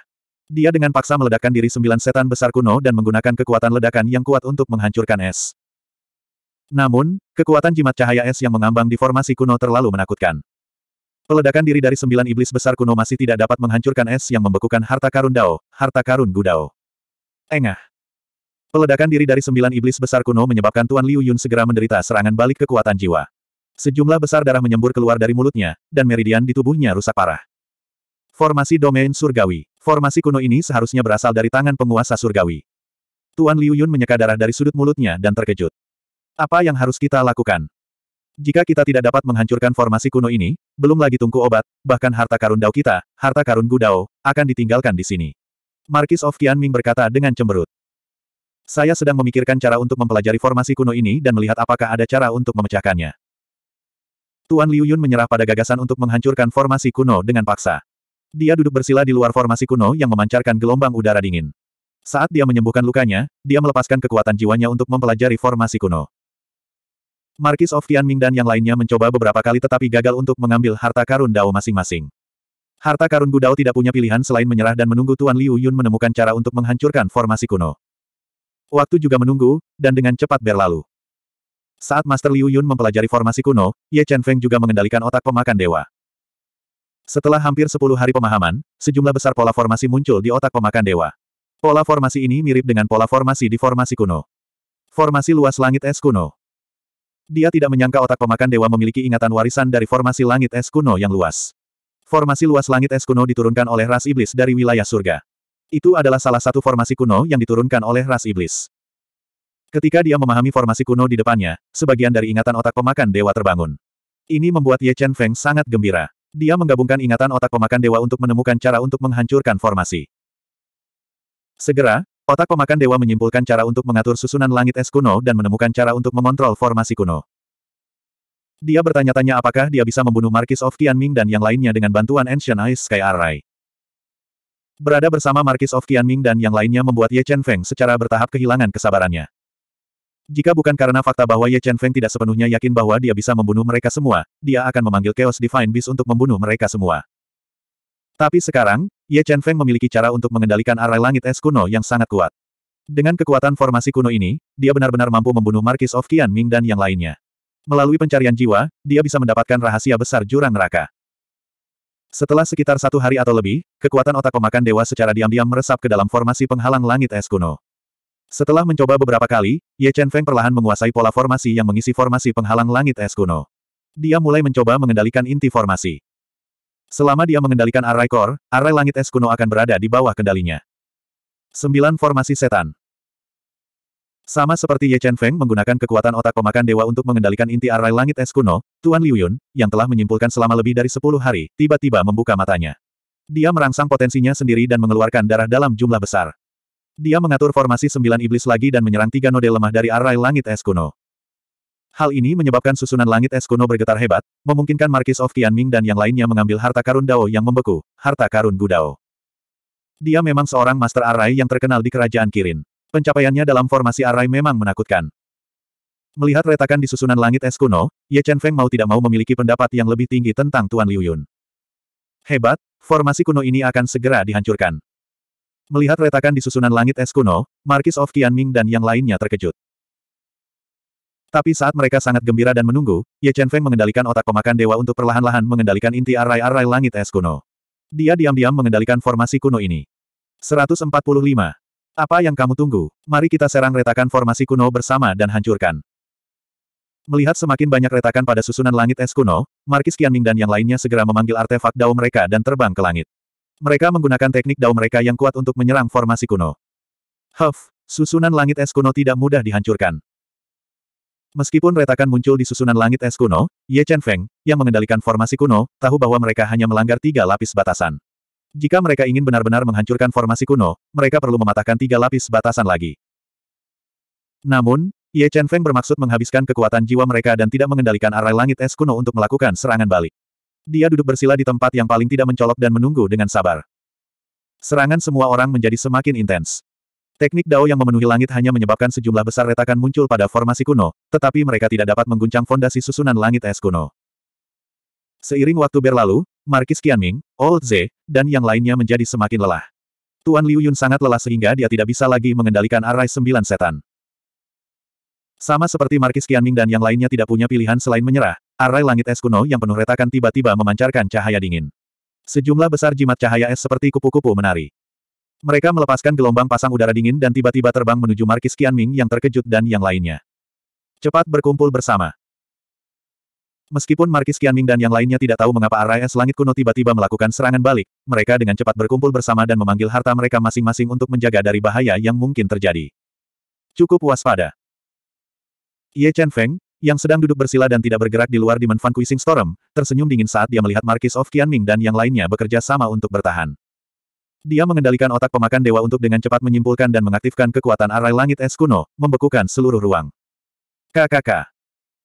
[SPEAKER 1] Dia dengan paksa meledakkan diri sembilan setan besar kuno dan menggunakan kekuatan ledakan yang kuat untuk menghancurkan es. Namun, kekuatan jimat cahaya es yang mengambang di formasi kuno terlalu menakutkan. Peledakan diri dari sembilan iblis besar kuno masih tidak dapat menghancurkan es yang membekukan harta karun Dao, harta karun Gudao. Engah. Peledakan diri dari sembilan iblis besar kuno menyebabkan Tuan Liu Yun segera menderita serangan balik kekuatan jiwa. Sejumlah besar darah menyembur keluar dari mulutnya, dan meridian di tubuhnya rusak parah. Formasi Domain Surgawi. Formasi kuno ini seharusnya berasal dari tangan penguasa surgawi. Tuan Liu Yun menyeka darah dari sudut mulutnya dan terkejut. Apa yang harus kita lakukan? Jika kita tidak dapat menghancurkan formasi kuno ini, belum lagi tungku obat, bahkan harta karun dao kita, harta karun gudao, akan ditinggalkan di sini. Markis of Qianming berkata dengan cemberut. Saya sedang memikirkan cara untuk mempelajari formasi kuno ini dan melihat apakah ada cara untuk memecahkannya. Tuan Liu Yun menyerah pada gagasan untuk menghancurkan formasi kuno dengan paksa. Dia duduk bersila di luar formasi kuno yang memancarkan gelombang udara dingin. Saat dia menyembuhkan lukanya, dia melepaskan kekuatan jiwanya untuk mempelajari formasi kuno. Markis of Tianming dan yang lainnya mencoba beberapa kali tetapi gagal untuk mengambil harta karun Dao masing-masing. Harta karun Gudao tidak punya pilihan selain menyerah dan menunggu Tuan Liu Yun menemukan cara untuk menghancurkan formasi kuno. Waktu juga menunggu, dan dengan cepat berlalu. Saat Master Liu Yun mempelajari formasi kuno, Ye Chen Feng juga mengendalikan otak pemakan dewa. Setelah hampir 10 hari pemahaman, sejumlah besar pola formasi muncul di otak pemakan dewa. Pola formasi ini mirip dengan pola formasi di formasi kuno. Formasi luas langit es kuno. Dia tidak menyangka otak pemakan dewa memiliki ingatan warisan dari formasi langit es kuno yang luas. Formasi luas langit es kuno diturunkan oleh ras iblis dari wilayah surga. Itu adalah salah satu formasi kuno yang diturunkan oleh ras iblis. Ketika dia memahami formasi kuno di depannya, sebagian dari ingatan otak pemakan dewa terbangun. Ini membuat Ye Chen Feng sangat gembira. Dia menggabungkan ingatan otak pemakan dewa untuk menemukan cara untuk menghancurkan formasi. Segera, otak pemakan dewa menyimpulkan cara untuk mengatur susunan langit es kuno dan menemukan cara untuk mengontrol formasi kuno. Dia bertanya-tanya apakah dia bisa membunuh Markis of Tianming dan yang lainnya dengan bantuan Ancient Ice Sky Array. Berada bersama Markis of Tianming dan yang lainnya membuat Ye Chen Feng secara bertahap kehilangan kesabarannya. Jika bukan karena fakta bahwa Ye Chen Feng tidak sepenuhnya yakin bahwa dia bisa membunuh mereka semua, dia akan memanggil Chaos Divine Beast untuk membunuh mereka semua. Tapi sekarang, Ye Chen Feng memiliki cara untuk mengendalikan arai langit es kuno yang sangat kuat. Dengan kekuatan formasi kuno ini, dia benar-benar mampu membunuh Markis of Qianming dan yang lainnya. Melalui pencarian jiwa, dia bisa mendapatkan rahasia besar jurang neraka. Setelah sekitar satu hari atau lebih, kekuatan otak pemakan dewa secara diam-diam meresap ke dalam formasi penghalang langit es kuno. Setelah mencoba beberapa kali, Ye Chen Feng perlahan menguasai pola formasi yang mengisi formasi penghalang langit es kuno. Dia mulai mencoba mengendalikan inti formasi. Selama dia mengendalikan arai core, arai langit es kuno akan berada di bawah kendalinya. 9. Formasi Setan sama seperti Ye Chen Feng menggunakan kekuatan otak pemakan dewa untuk mengendalikan inti arai langit es kuno, Tuan Liu Yun, yang telah menyimpulkan selama lebih dari 10 hari, tiba-tiba membuka matanya. Dia merangsang potensinya sendiri dan mengeluarkan darah dalam jumlah besar. Dia mengatur formasi sembilan iblis lagi dan menyerang tiga node lemah dari arai langit es kuno. Hal ini menyebabkan susunan langit es kuno bergetar hebat, memungkinkan Markis of Qianming dan yang lainnya mengambil harta karun Dao yang membeku, harta karun Gudao. Dia memang seorang master arai yang terkenal di kerajaan Kirin. Pencapaiannya dalam formasi arai memang menakutkan. Melihat retakan di susunan langit es kuno, Ye Chen Feng mau tidak mau memiliki pendapat yang lebih tinggi tentang Tuan Liu Yun. Hebat, formasi kuno ini akan segera dihancurkan. Melihat retakan di susunan langit es kuno, Markis of Qianming dan yang lainnya terkejut. Tapi saat mereka sangat gembira dan menunggu, Ye Chen Feng mengendalikan otak pemakan dewa untuk perlahan-lahan mengendalikan inti arai-arai langit es kuno. Dia diam-diam mengendalikan formasi kuno ini. 145. Apa yang kamu tunggu? Mari kita serang retakan formasi kuno bersama dan hancurkan. Melihat semakin banyak retakan pada susunan langit es kuno, Markis Qianming dan yang lainnya segera memanggil artefak dao mereka dan terbang ke langit. Mereka menggunakan teknik dao mereka yang kuat untuk menyerang formasi kuno. Huff, susunan langit es kuno tidak mudah dihancurkan. Meskipun retakan muncul di susunan langit es kuno, Ye Chen Feng, yang mengendalikan formasi kuno, tahu bahwa mereka hanya melanggar tiga lapis batasan. Jika mereka ingin benar-benar menghancurkan formasi kuno, mereka perlu mematahkan tiga lapis batasan lagi. Namun, Ye Chen Feng bermaksud menghabiskan kekuatan jiwa mereka dan tidak mengendalikan arai langit es kuno untuk melakukan serangan balik. Dia duduk bersila di tempat yang paling tidak mencolok dan menunggu dengan sabar. Serangan semua orang menjadi semakin intens. Teknik Dao yang memenuhi langit hanya menyebabkan sejumlah besar retakan muncul pada formasi kuno, tetapi mereka tidak dapat mengguncang fondasi susunan langit es kuno. Seiring waktu berlalu, Markis Qianming, Old Ze, dan yang lainnya menjadi semakin lelah. Tuan Liu Yun sangat lelah sehingga dia tidak bisa lagi mengendalikan arai sembilan setan. Sama seperti Markis Qianming dan yang lainnya tidak punya pilihan selain menyerah, Arai langit es kuno yang penuh retakan tiba-tiba memancarkan cahaya dingin. Sejumlah besar jimat cahaya es seperti kupu-kupu menari. Mereka melepaskan gelombang pasang udara dingin dan tiba-tiba terbang menuju Markis Qianming yang terkejut dan yang lainnya. Cepat berkumpul bersama. Meskipun Markis Qianming dan yang lainnya tidak tahu mengapa Arai Es Langit Kuno tiba-tiba melakukan serangan balik, mereka dengan cepat berkumpul bersama dan memanggil harta mereka masing-masing untuk menjaga dari bahaya yang mungkin terjadi. Cukup waspada. Ye Chen Feng, yang sedang duduk bersila dan tidak bergerak di luar di Fan Storm, tersenyum dingin saat dia melihat Markis of Qianming dan yang lainnya bekerja sama untuk bertahan. Dia mengendalikan otak pemakan dewa untuk dengan cepat menyimpulkan dan mengaktifkan kekuatan arai langit es kuno, membekukan seluruh ruang. KKK.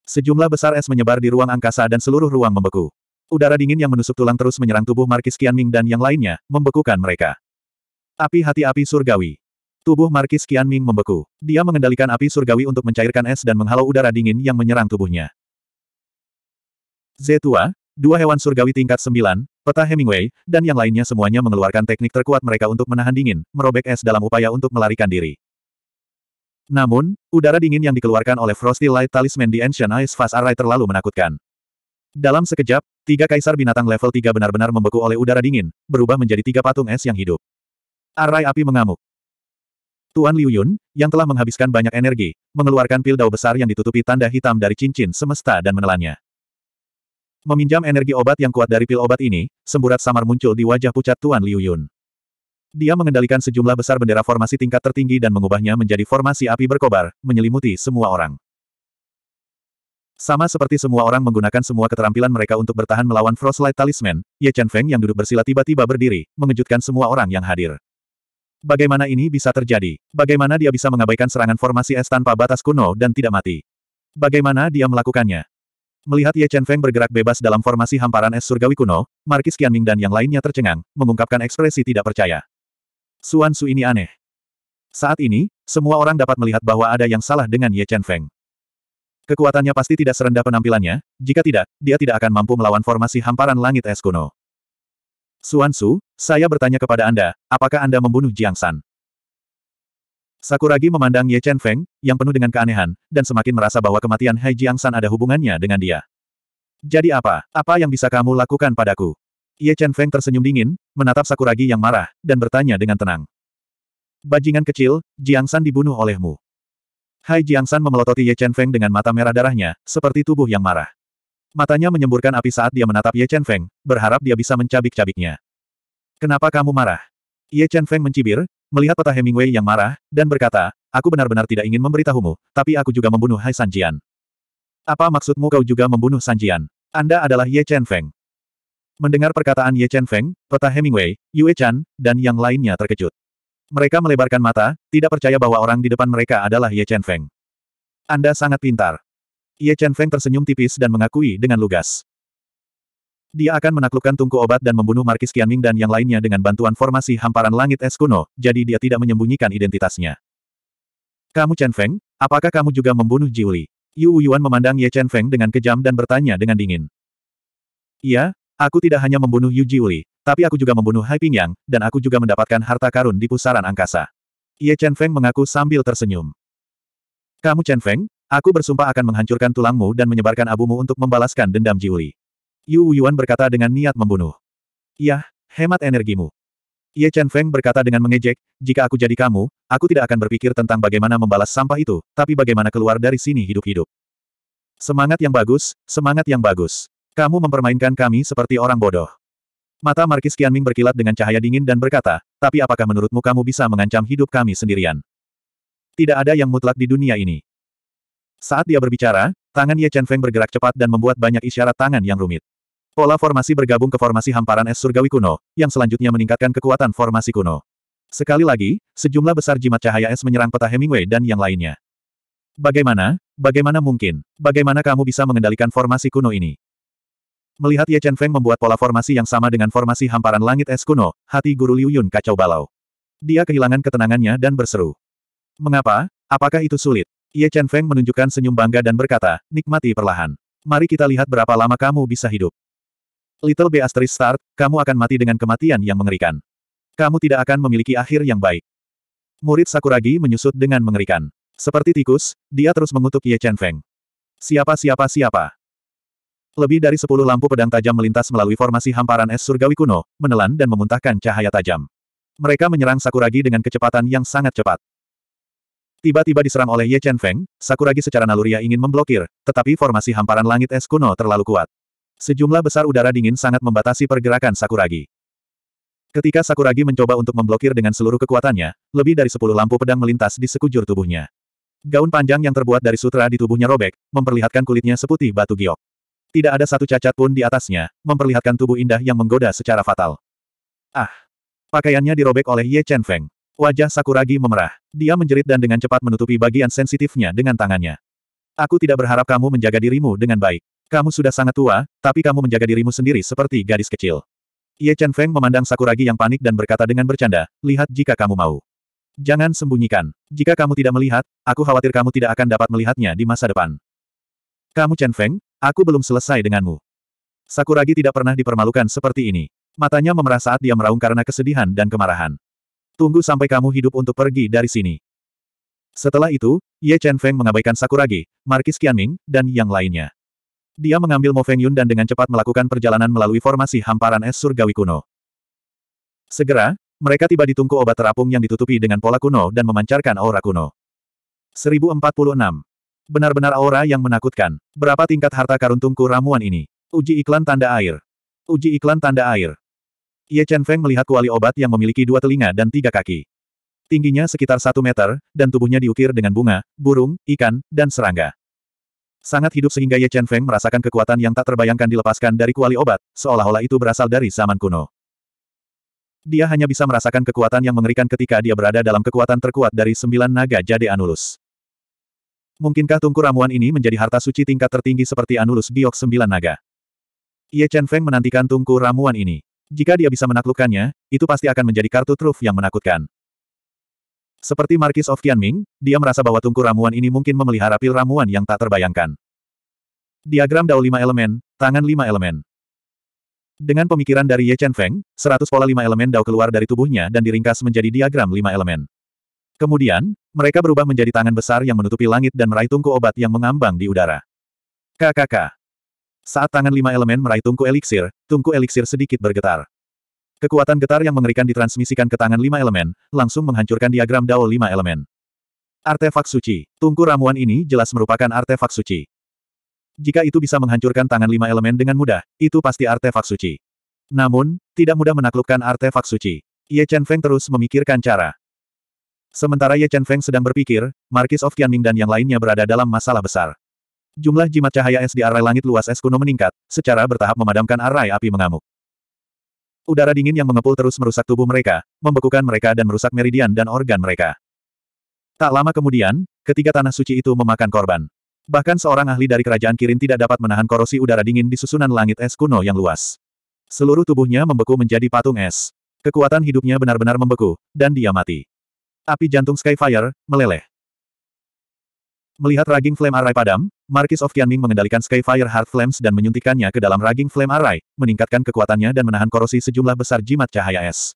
[SPEAKER 1] Sejumlah besar es menyebar di ruang angkasa dan seluruh ruang membeku. Udara dingin yang menusuk tulang terus menyerang tubuh Marquis Qianming dan yang lainnya, membekukan mereka. Api hati api surgawi. Tubuh Markis Kian Ming membeku. Dia mengendalikan api surgawi untuk mencairkan es dan menghalau udara dingin yang menyerang tubuhnya. Zetua, dua hewan surgawi tingkat sembilan, peta Hemingway, dan yang lainnya semuanya mengeluarkan teknik terkuat mereka untuk menahan dingin, merobek es dalam upaya untuk melarikan diri. Namun, udara dingin yang dikeluarkan oleh Frosty Light Talisman di Ancient Ice Fast Array terlalu menakutkan. Dalam sekejap, tiga kaisar binatang level tiga benar-benar membeku oleh udara dingin, berubah menjadi tiga patung es yang hidup. Array api mengamuk. Tuan Liu Yun, yang telah menghabiskan banyak energi, mengeluarkan pil dao besar yang ditutupi tanda hitam dari cincin semesta dan menelannya. Meminjam energi obat yang kuat dari pil obat ini, semburat samar muncul di wajah pucat Tuan Liu Yun. Dia mengendalikan sejumlah besar bendera formasi tingkat tertinggi dan mengubahnya menjadi formasi api berkobar, menyelimuti semua orang. Sama seperti semua orang menggunakan semua keterampilan mereka untuk bertahan melawan Frostlight Talisman, Ye Chen Feng yang duduk bersila tiba-tiba berdiri, mengejutkan semua orang yang hadir. Bagaimana ini bisa terjadi? Bagaimana dia bisa mengabaikan serangan formasi es tanpa batas kuno dan tidak mati? Bagaimana dia melakukannya? Melihat Ye Chen Feng bergerak bebas dalam formasi hamparan es surgawi kuno, Markis Qianming dan yang lainnya tercengang, mengungkapkan ekspresi tidak percaya. Suan Su ini aneh. Saat ini, semua orang dapat melihat bahwa ada yang salah dengan Ye Chen Feng. Kekuatannya pasti tidak serendah penampilannya, jika tidak, dia tidak akan mampu melawan formasi hamparan langit es kuno. Suan Su, saya bertanya kepada Anda, apakah Anda membunuh Jiang San? Sakuragi memandang Ye Chen Feng, yang penuh dengan keanehan, dan semakin merasa bahwa kematian Hai Jiang San ada hubungannya dengan dia. Jadi apa? Apa yang bisa kamu lakukan padaku? Ye Chen Feng tersenyum dingin, menatap Sakuragi yang marah, dan bertanya dengan tenang. Bajingan kecil, Jiang San dibunuh olehmu. Hai Jiang San memelototi Ye Chen Feng dengan mata merah darahnya, seperti tubuh yang marah. Matanya menyemburkan api saat dia menatap Ye Chen Feng, berharap dia bisa mencabik-cabiknya. Kenapa kamu marah? Ye Chen Feng mencibir, melihat peta Hemingway yang marah, dan berkata, aku benar-benar tidak ingin memberitahumu, tapi aku juga membunuh Hai Sanjian. Apa maksudmu kau juga membunuh Sanjian? Anda adalah Ye Chen Feng. Mendengar perkataan Ye Chen Feng, peta Hemingway, Yue Chan, dan yang lainnya terkejut. Mereka melebarkan mata, tidak percaya bahwa orang di depan mereka adalah Ye Chen Feng. Anda sangat pintar. Ye Chen Feng tersenyum tipis dan mengakui dengan lugas. Dia akan menaklukkan tungku obat dan membunuh Markis Qianming dan yang lainnya dengan bantuan formasi hamparan langit es kuno, jadi dia tidak menyembunyikan identitasnya. Kamu Chen Feng, apakah kamu juga membunuh Jiuli? Yu Yuan memandang Ye Chen Feng dengan kejam dan bertanya dengan dingin. Iya, aku tidak hanya membunuh Yu Jiuli, tapi aku juga membunuh Hai Pingyang, dan aku juga mendapatkan harta karun di pusaran angkasa. Ye Chen Feng mengaku sambil tersenyum. Kamu Chen Feng, Aku bersumpah akan menghancurkan tulangmu dan menyebarkan abumu untuk membalaskan dendam Jiuli. Yu Yuan berkata dengan niat membunuh. Yah, hemat energimu. Ye Chen Feng berkata dengan mengejek, jika aku jadi kamu, aku tidak akan berpikir tentang bagaimana membalas sampah itu, tapi bagaimana keluar dari sini hidup-hidup. Semangat yang bagus, semangat yang bagus. Kamu mempermainkan kami seperti orang bodoh. Mata Markis Qianming berkilat dengan cahaya dingin dan berkata, tapi apakah menurutmu kamu bisa mengancam hidup kami sendirian? Tidak ada yang mutlak di dunia ini. Saat dia berbicara, tangan Ye Chen Feng bergerak cepat dan membuat banyak isyarat tangan yang rumit. Pola formasi bergabung ke formasi hamparan es surgawi kuno, yang selanjutnya meningkatkan kekuatan formasi kuno. Sekali lagi, sejumlah besar jimat cahaya es menyerang peta Hemingway dan yang lainnya. Bagaimana? Bagaimana mungkin? Bagaimana kamu bisa mengendalikan formasi kuno ini? Melihat Ye Chen Feng membuat pola formasi yang sama dengan formasi hamparan langit es kuno, hati Guru Liu Yun kacau balau. Dia kehilangan ketenangannya dan berseru. Mengapa? Apakah itu sulit? Ye Chen Feng menunjukkan senyum bangga dan berkata, nikmati perlahan. Mari kita lihat berapa lama kamu bisa hidup. Little B asterisk start, kamu akan mati dengan kematian yang mengerikan. Kamu tidak akan memiliki akhir yang baik. Murid Sakuragi menyusut dengan mengerikan. Seperti tikus, dia terus mengutuk Ye Chen Feng. Siapa siapa siapa? Lebih dari sepuluh lampu pedang tajam melintas melalui formasi hamparan es surgawi kuno, menelan dan memuntahkan cahaya tajam. Mereka menyerang Sakuragi dengan kecepatan yang sangat cepat. Tiba-tiba diserang oleh Ye Chen Feng, Sakuragi secara naluriah ingin memblokir, tetapi formasi hamparan langit es kuno terlalu kuat. Sejumlah besar udara dingin sangat membatasi pergerakan Sakuragi. Ketika Sakuragi mencoba untuk memblokir dengan seluruh kekuatannya, lebih dari sepuluh lampu pedang melintas di sekujur tubuhnya. Gaun panjang yang terbuat dari sutra di tubuhnya robek, memperlihatkan kulitnya seputih batu giok. Tidak ada satu cacat pun di atasnya, memperlihatkan tubuh indah yang menggoda secara fatal. Ah! Pakaiannya dirobek oleh Ye Chen Feng. Wajah Sakuragi memerah. Dia menjerit dan dengan cepat menutupi bagian sensitifnya dengan tangannya. Aku tidak berharap kamu menjaga dirimu dengan baik. Kamu sudah sangat tua, tapi kamu menjaga dirimu sendiri seperti gadis kecil. Ye Chen Feng memandang Sakuragi yang panik dan berkata dengan bercanda, lihat jika kamu mau. Jangan sembunyikan. Jika kamu tidak melihat, aku khawatir kamu tidak akan dapat melihatnya di masa depan. Kamu Chen Feng, aku belum selesai denganmu. Sakuragi tidak pernah dipermalukan seperti ini. Matanya memerah saat dia meraung karena kesedihan dan kemarahan. Tunggu sampai kamu hidup untuk pergi dari sini. Setelah itu, Ye Chen Feng mengabaikan Sakuragi, Markis Qianming, dan yang lainnya. Dia mengambil Mo Feng Yun dan dengan cepat melakukan perjalanan melalui formasi hamparan es surgawi kuno. Segera, mereka tiba di tungku obat terapung yang ditutupi dengan pola kuno dan memancarkan aura kuno. 1046. Benar-benar aura yang menakutkan. Berapa tingkat harta karun tungku ramuan ini? Uji iklan tanda air. Uji iklan tanda air. Ye Chen Feng melihat kuali obat yang memiliki dua telinga dan tiga kaki. Tingginya sekitar satu meter, dan tubuhnya diukir dengan bunga, burung, ikan, dan serangga. Sangat hidup sehingga Ye Chen Feng merasakan kekuatan yang tak terbayangkan dilepaskan dari kuali obat, seolah-olah itu berasal dari zaman kuno. Dia hanya bisa merasakan kekuatan yang mengerikan ketika dia berada dalam kekuatan terkuat dari sembilan naga jade Anulus. Mungkinkah tungku ramuan ini menjadi harta suci tingkat tertinggi seperti Anulus Biok Sembilan Naga? Ye Chen Feng menantikan tungku ramuan ini. Jika dia bisa menaklukkannya, itu pasti akan menjadi kartu truf yang menakutkan. Seperti Markis of Tianming, dia merasa bahwa tungku ramuan ini mungkin memelihara pil ramuan yang tak terbayangkan. Diagram dao lima elemen, tangan lima elemen. Dengan pemikiran dari Ye Chen Feng, seratus pola lima elemen dao keluar dari tubuhnya dan diringkas menjadi diagram lima elemen. Kemudian, mereka berubah menjadi tangan besar yang menutupi langit dan meraih tungku obat yang mengambang di udara. KKK. Saat tangan lima elemen meraih tungku eliksir, tungku eliksir sedikit bergetar. Kekuatan getar yang mengerikan ditransmisikan ke tangan lima elemen, langsung menghancurkan diagram Dao lima elemen. Artefak suci. Tungku ramuan ini jelas merupakan artefak suci. Jika itu bisa menghancurkan tangan lima elemen dengan mudah, itu pasti artefak suci. Namun, tidak mudah menaklukkan artefak suci. Ye Chen Feng terus memikirkan cara. Sementara Ye Chen Feng sedang berpikir, Markis of Qianming dan yang lainnya berada dalam masalah besar. Jumlah jimat cahaya es di arai langit luas es kuno meningkat, secara bertahap memadamkan arai api mengamuk. Udara dingin yang mengepul terus merusak tubuh mereka, membekukan mereka dan merusak meridian dan organ mereka. Tak lama kemudian, ketiga tanah suci itu memakan korban. Bahkan seorang ahli dari kerajaan Kirin tidak dapat menahan korosi udara dingin di susunan langit es kuno yang luas. Seluruh tubuhnya membeku menjadi patung es. Kekuatan hidupnya benar-benar membeku, dan dia mati. Api jantung Skyfire, meleleh. Melihat raging flame array padam, Markis of Tianming mengendalikan Skyfire Heart Flames dan menyuntikannya ke dalam raging flame array, meningkatkan kekuatannya dan menahan korosi sejumlah besar jimat cahaya es.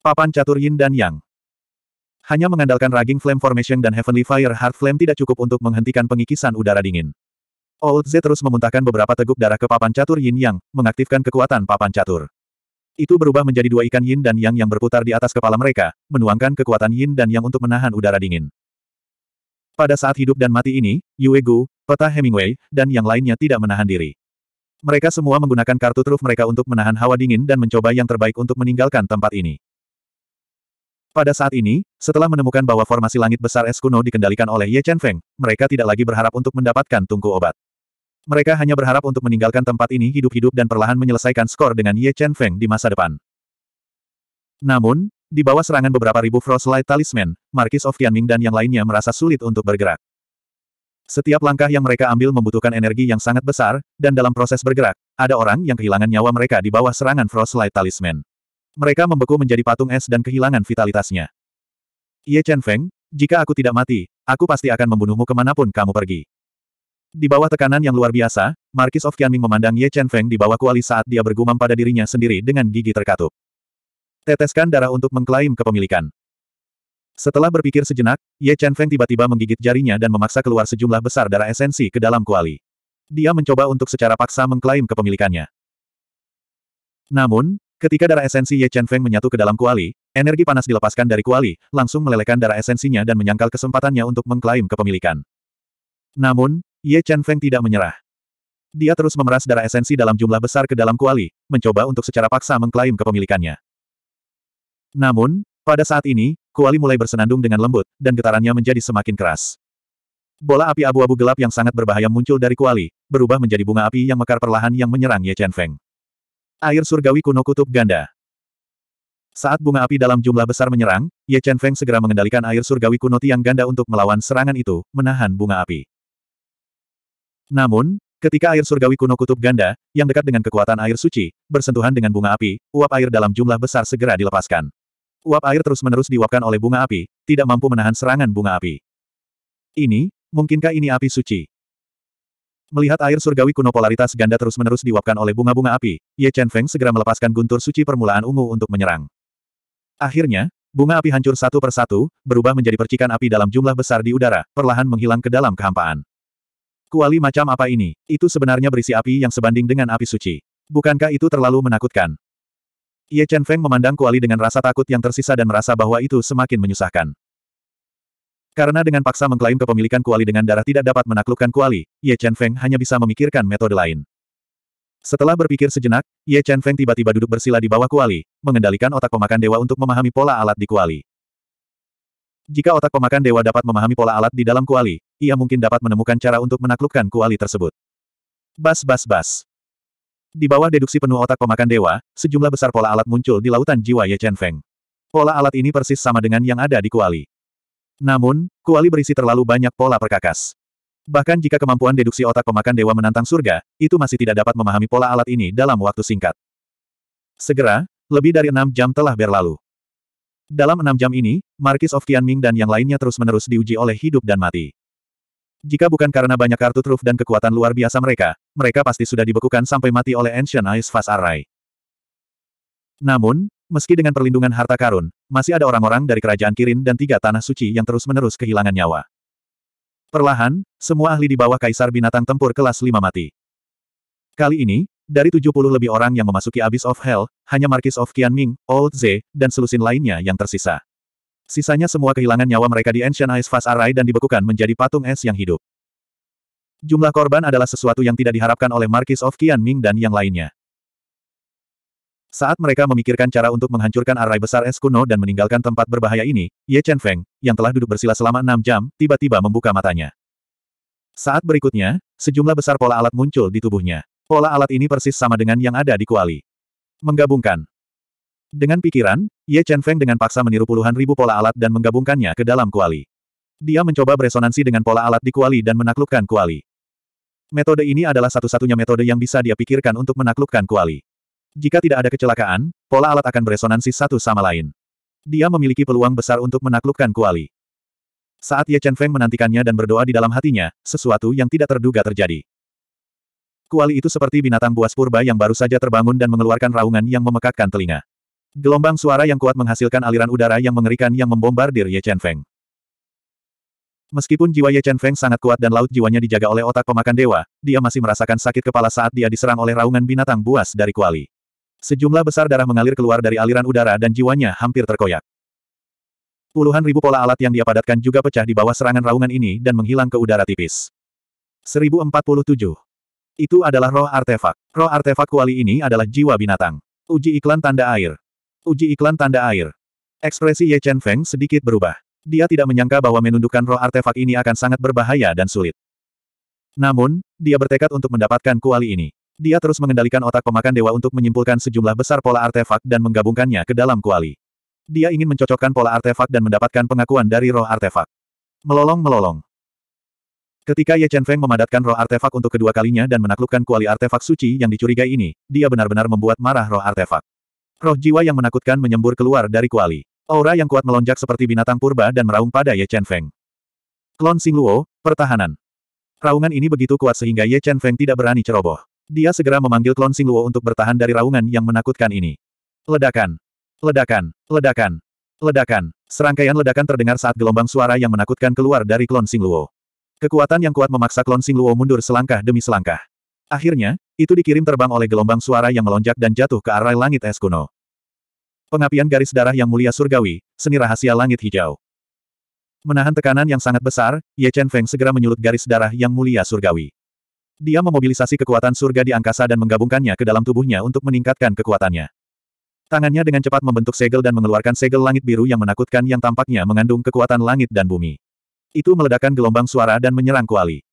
[SPEAKER 1] Papan catur Yin dan Yang Hanya mengandalkan raging flame formation dan Heavenly Fire Heart Flame tidak cukup untuk menghentikan pengikisan udara dingin. Old Z terus memuntahkan beberapa teguk darah ke papan catur Yin Yang, mengaktifkan kekuatan papan catur. Itu berubah menjadi dua ikan Yin dan Yang yang berputar di atas kepala mereka, menuangkan kekuatan Yin dan Yang untuk menahan udara dingin. Pada saat hidup dan mati ini, Yue Gu, Peta Hemingway, dan yang lainnya tidak menahan diri. Mereka semua menggunakan kartu truf mereka untuk menahan hawa dingin dan mencoba yang terbaik untuk meninggalkan tempat ini. Pada saat ini, setelah menemukan bahwa formasi langit besar es kuno dikendalikan oleh Ye Chen Feng, mereka tidak lagi berharap untuk mendapatkan tungku obat. Mereka hanya berharap untuk meninggalkan tempat ini hidup-hidup dan perlahan menyelesaikan skor dengan Ye Chen Feng di masa depan. Namun, di bawah serangan beberapa ribu Frostlight Talisman, Markis of Tianming dan yang lainnya merasa sulit untuk bergerak. Setiap langkah yang mereka ambil membutuhkan energi yang sangat besar, dan dalam proses bergerak, ada orang yang kehilangan nyawa mereka di bawah serangan Frostlight Talisman. Mereka membeku menjadi patung es dan kehilangan vitalitasnya. Ye Chen Feng, jika aku tidak mati, aku pasti akan membunuhmu kemanapun kamu pergi. Di bawah tekanan yang luar biasa, Markis of Tianming memandang Ye Chen Feng di bawah kuali saat dia bergumam pada dirinya sendiri dengan gigi terkatup. Teteskan darah untuk mengklaim kepemilikan. Setelah berpikir sejenak, Ye Chen Feng tiba-tiba menggigit jarinya dan memaksa keluar sejumlah besar darah esensi ke dalam kuali. Dia mencoba untuk secara paksa mengklaim kepemilikannya. Namun, ketika darah esensi Ye Chen Feng menyatu ke dalam kuali, energi panas dilepaskan dari kuali, langsung melelehkan darah esensinya dan menyangkal kesempatannya untuk mengklaim kepemilikan. Namun, Ye Chen Feng tidak menyerah. Dia terus memeras darah esensi dalam jumlah besar ke dalam kuali, mencoba untuk secara paksa mengklaim kepemilikannya. Namun, pada saat ini, kuali mulai bersenandung dengan lembut, dan getarannya menjadi semakin keras. Bola api abu-abu gelap yang sangat berbahaya muncul dari kuali, berubah menjadi bunga api yang mekar perlahan yang menyerang Ye Chen Feng. Air surgawi kuno kutub ganda. Saat bunga api dalam jumlah besar menyerang, Ye Chen Feng segera mengendalikan air surgawi kuno tiang ganda untuk melawan serangan itu, menahan bunga api. Namun, Ketika air surgawi kuno kutub ganda, yang dekat dengan kekuatan air suci, bersentuhan dengan bunga api, uap air dalam jumlah besar segera dilepaskan. Uap air terus-menerus diuapkan oleh bunga api, tidak mampu menahan serangan bunga api. Ini, mungkinkah ini api suci? Melihat air surgawi kuno polaritas ganda terus-menerus diuapkan oleh bunga-bunga api, Ye Chen Feng segera melepaskan guntur suci permulaan ungu untuk menyerang. Akhirnya, bunga api hancur satu persatu, berubah menjadi percikan api dalam jumlah besar di udara, perlahan menghilang ke dalam kehampaan. Kuali macam apa ini? Itu sebenarnya berisi api yang sebanding dengan api suci. Bukankah itu terlalu menakutkan? Ye Chen Feng memandang kuali dengan rasa takut yang tersisa dan merasa bahwa itu semakin menyusahkan. Karena dengan paksa mengklaim kepemilikan kuali dengan darah tidak dapat menaklukkan kuali, Ye Chen Feng hanya bisa memikirkan metode lain. Setelah berpikir sejenak, Ye Chen Feng tiba-tiba duduk bersila di bawah kuali, mengendalikan otak pemakan dewa untuk memahami pola alat di kuali. Jika otak pemakan dewa dapat memahami pola alat di dalam kuali, ia mungkin dapat menemukan cara untuk menaklukkan kuali tersebut. Bas bas bas. Di bawah deduksi penuh otak pemakan dewa, sejumlah besar pola alat muncul di lautan jiwa Ye Chen Feng. Pola alat ini persis sama dengan yang ada di kuali. Namun, kuali berisi terlalu banyak pola perkakas. Bahkan jika kemampuan deduksi otak pemakan dewa menantang surga, itu masih tidak dapat memahami pola alat ini dalam waktu singkat. Segera, lebih dari enam jam telah berlalu. Dalam enam jam ini, Markis of Tianming dan yang lainnya terus-menerus diuji oleh hidup dan mati. Jika bukan karena banyak kartu truf dan kekuatan luar biasa mereka, mereka pasti sudah dibekukan sampai mati oleh Ancient Ice Fast Array. Namun, meski dengan perlindungan harta karun, masih ada orang-orang dari kerajaan Kirin dan tiga tanah suci yang terus-menerus kehilangan nyawa. Perlahan, semua ahli di bawah Kaisar Binatang Tempur kelas 5 mati. Kali ini, dari 70 lebih orang yang memasuki Abyss of Hell, hanya Marquis of Qianming, Old Ze, dan selusin lainnya yang tersisa. Sisanya semua kehilangan nyawa mereka di Ancient Ice Fast Array dan dibekukan menjadi patung es yang hidup. Jumlah korban adalah sesuatu yang tidak diharapkan oleh Marquis of Ming dan yang lainnya. Saat mereka memikirkan cara untuk menghancurkan array besar es kuno dan meninggalkan tempat berbahaya ini, Ye Chen Feng, yang telah duduk bersila selama enam jam, tiba-tiba membuka matanya. Saat berikutnya, sejumlah besar pola alat muncul di tubuhnya. Pola alat ini persis sama dengan yang ada di kuali. Menggabungkan, dengan pikiran, Ye Chen Feng dengan paksa meniru puluhan ribu pola alat dan menggabungkannya ke dalam kuali. Dia mencoba beresonansi dengan pola alat di kuali dan menaklukkan kuali. Metode ini adalah satu-satunya metode yang bisa dia pikirkan untuk menaklukkan kuali. Jika tidak ada kecelakaan, pola alat akan beresonansi satu sama lain. Dia memiliki peluang besar untuk menaklukkan kuali. Saat Ye Chen Feng menantikannya dan berdoa di dalam hatinya, sesuatu yang tidak terduga terjadi. Kuali itu seperti binatang buas purba yang baru saja terbangun dan mengeluarkan raungan yang memekakkan telinga. Gelombang suara yang kuat menghasilkan aliran udara yang mengerikan yang membombardir Ye Chen Feng. Meskipun jiwa Ye Chen Feng sangat kuat dan laut jiwanya dijaga oleh otak pemakan dewa, dia masih merasakan sakit kepala saat dia diserang oleh raungan binatang buas dari kuali. Sejumlah besar darah mengalir keluar dari aliran udara dan jiwanya hampir terkoyak. Puluhan ribu pola alat yang dia padatkan juga pecah di bawah serangan raungan ini dan menghilang ke udara tipis. 1047. Itu adalah roh artefak. Roh artefak kuali ini adalah jiwa binatang. Uji iklan tanda air. Uji iklan tanda air. Ekspresi Ye Chen Feng sedikit berubah. Dia tidak menyangka bahwa menundukkan roh artefak ini akan sangat berbahaya dan sulit. Namun, dia bertekad untuk mendapatkan kuali ini. Dia terus mengendalikan otak pemakan dewa untuk menyimpulkan sejumlah besar pola artefak dan menggabungkannya ke dalam kuali. Dia ingin mencocokkan pola artefak dan mendapatkan pengakuan dari roh artefak. Melolong-melolong. Ketika Ye Chen Feng memadatkan roh artefak untuk kedua kalinya dan menaklukkan kuali artefak suci yang dicurigai ini, dia benar-benar membuat marah roh artefak. Roh jiwa yang menakutkan menyembur keluar dari kuali. Aura yang kuat melonjak seperti binatang purba dan meraung pada Ye Chen Feng. Klon Luo, pertahanan. Raungan ini begitu kuat sehingga Ye Chen Feng tidak berani ceroboh. Dia segera memanggil klon Luo untuk bertahan dari raungan yang menakutkan ini. Ledakan. Ledakan. Ledakan. Ledakan. Serangkaian ledakan terdengar saat gelombang suara yang menakutkan keluar dari klon Luo. Kekuatan yang kuat memaksa klon Luo mundur selangkah demi selangkah. Akhirnya, itu dikirim terbang oleh gelombang suara yang melonjak dan jatuh ke arah langit es kuno. Pengapian garis darah yang mulia surgawi, seni rahasia langit hijau. Menahan tekanan yang sangat besar, Ye Chen Feng segera menyulut garis darah yang mulia surgawi. Dia memobilisasi kekuatan surga di angkasa dan menggabungkannya ke dalam tubuhnya untuk meningkatkan kekuatannya. Tangannya dengan cepat membentuk segel dan mengeluarkan segel langit biru yang menakutkan yang tampaknya mengandung kekuatan langit dan bumi. Itu meledakkan gelombang suara dan menyerang kuali.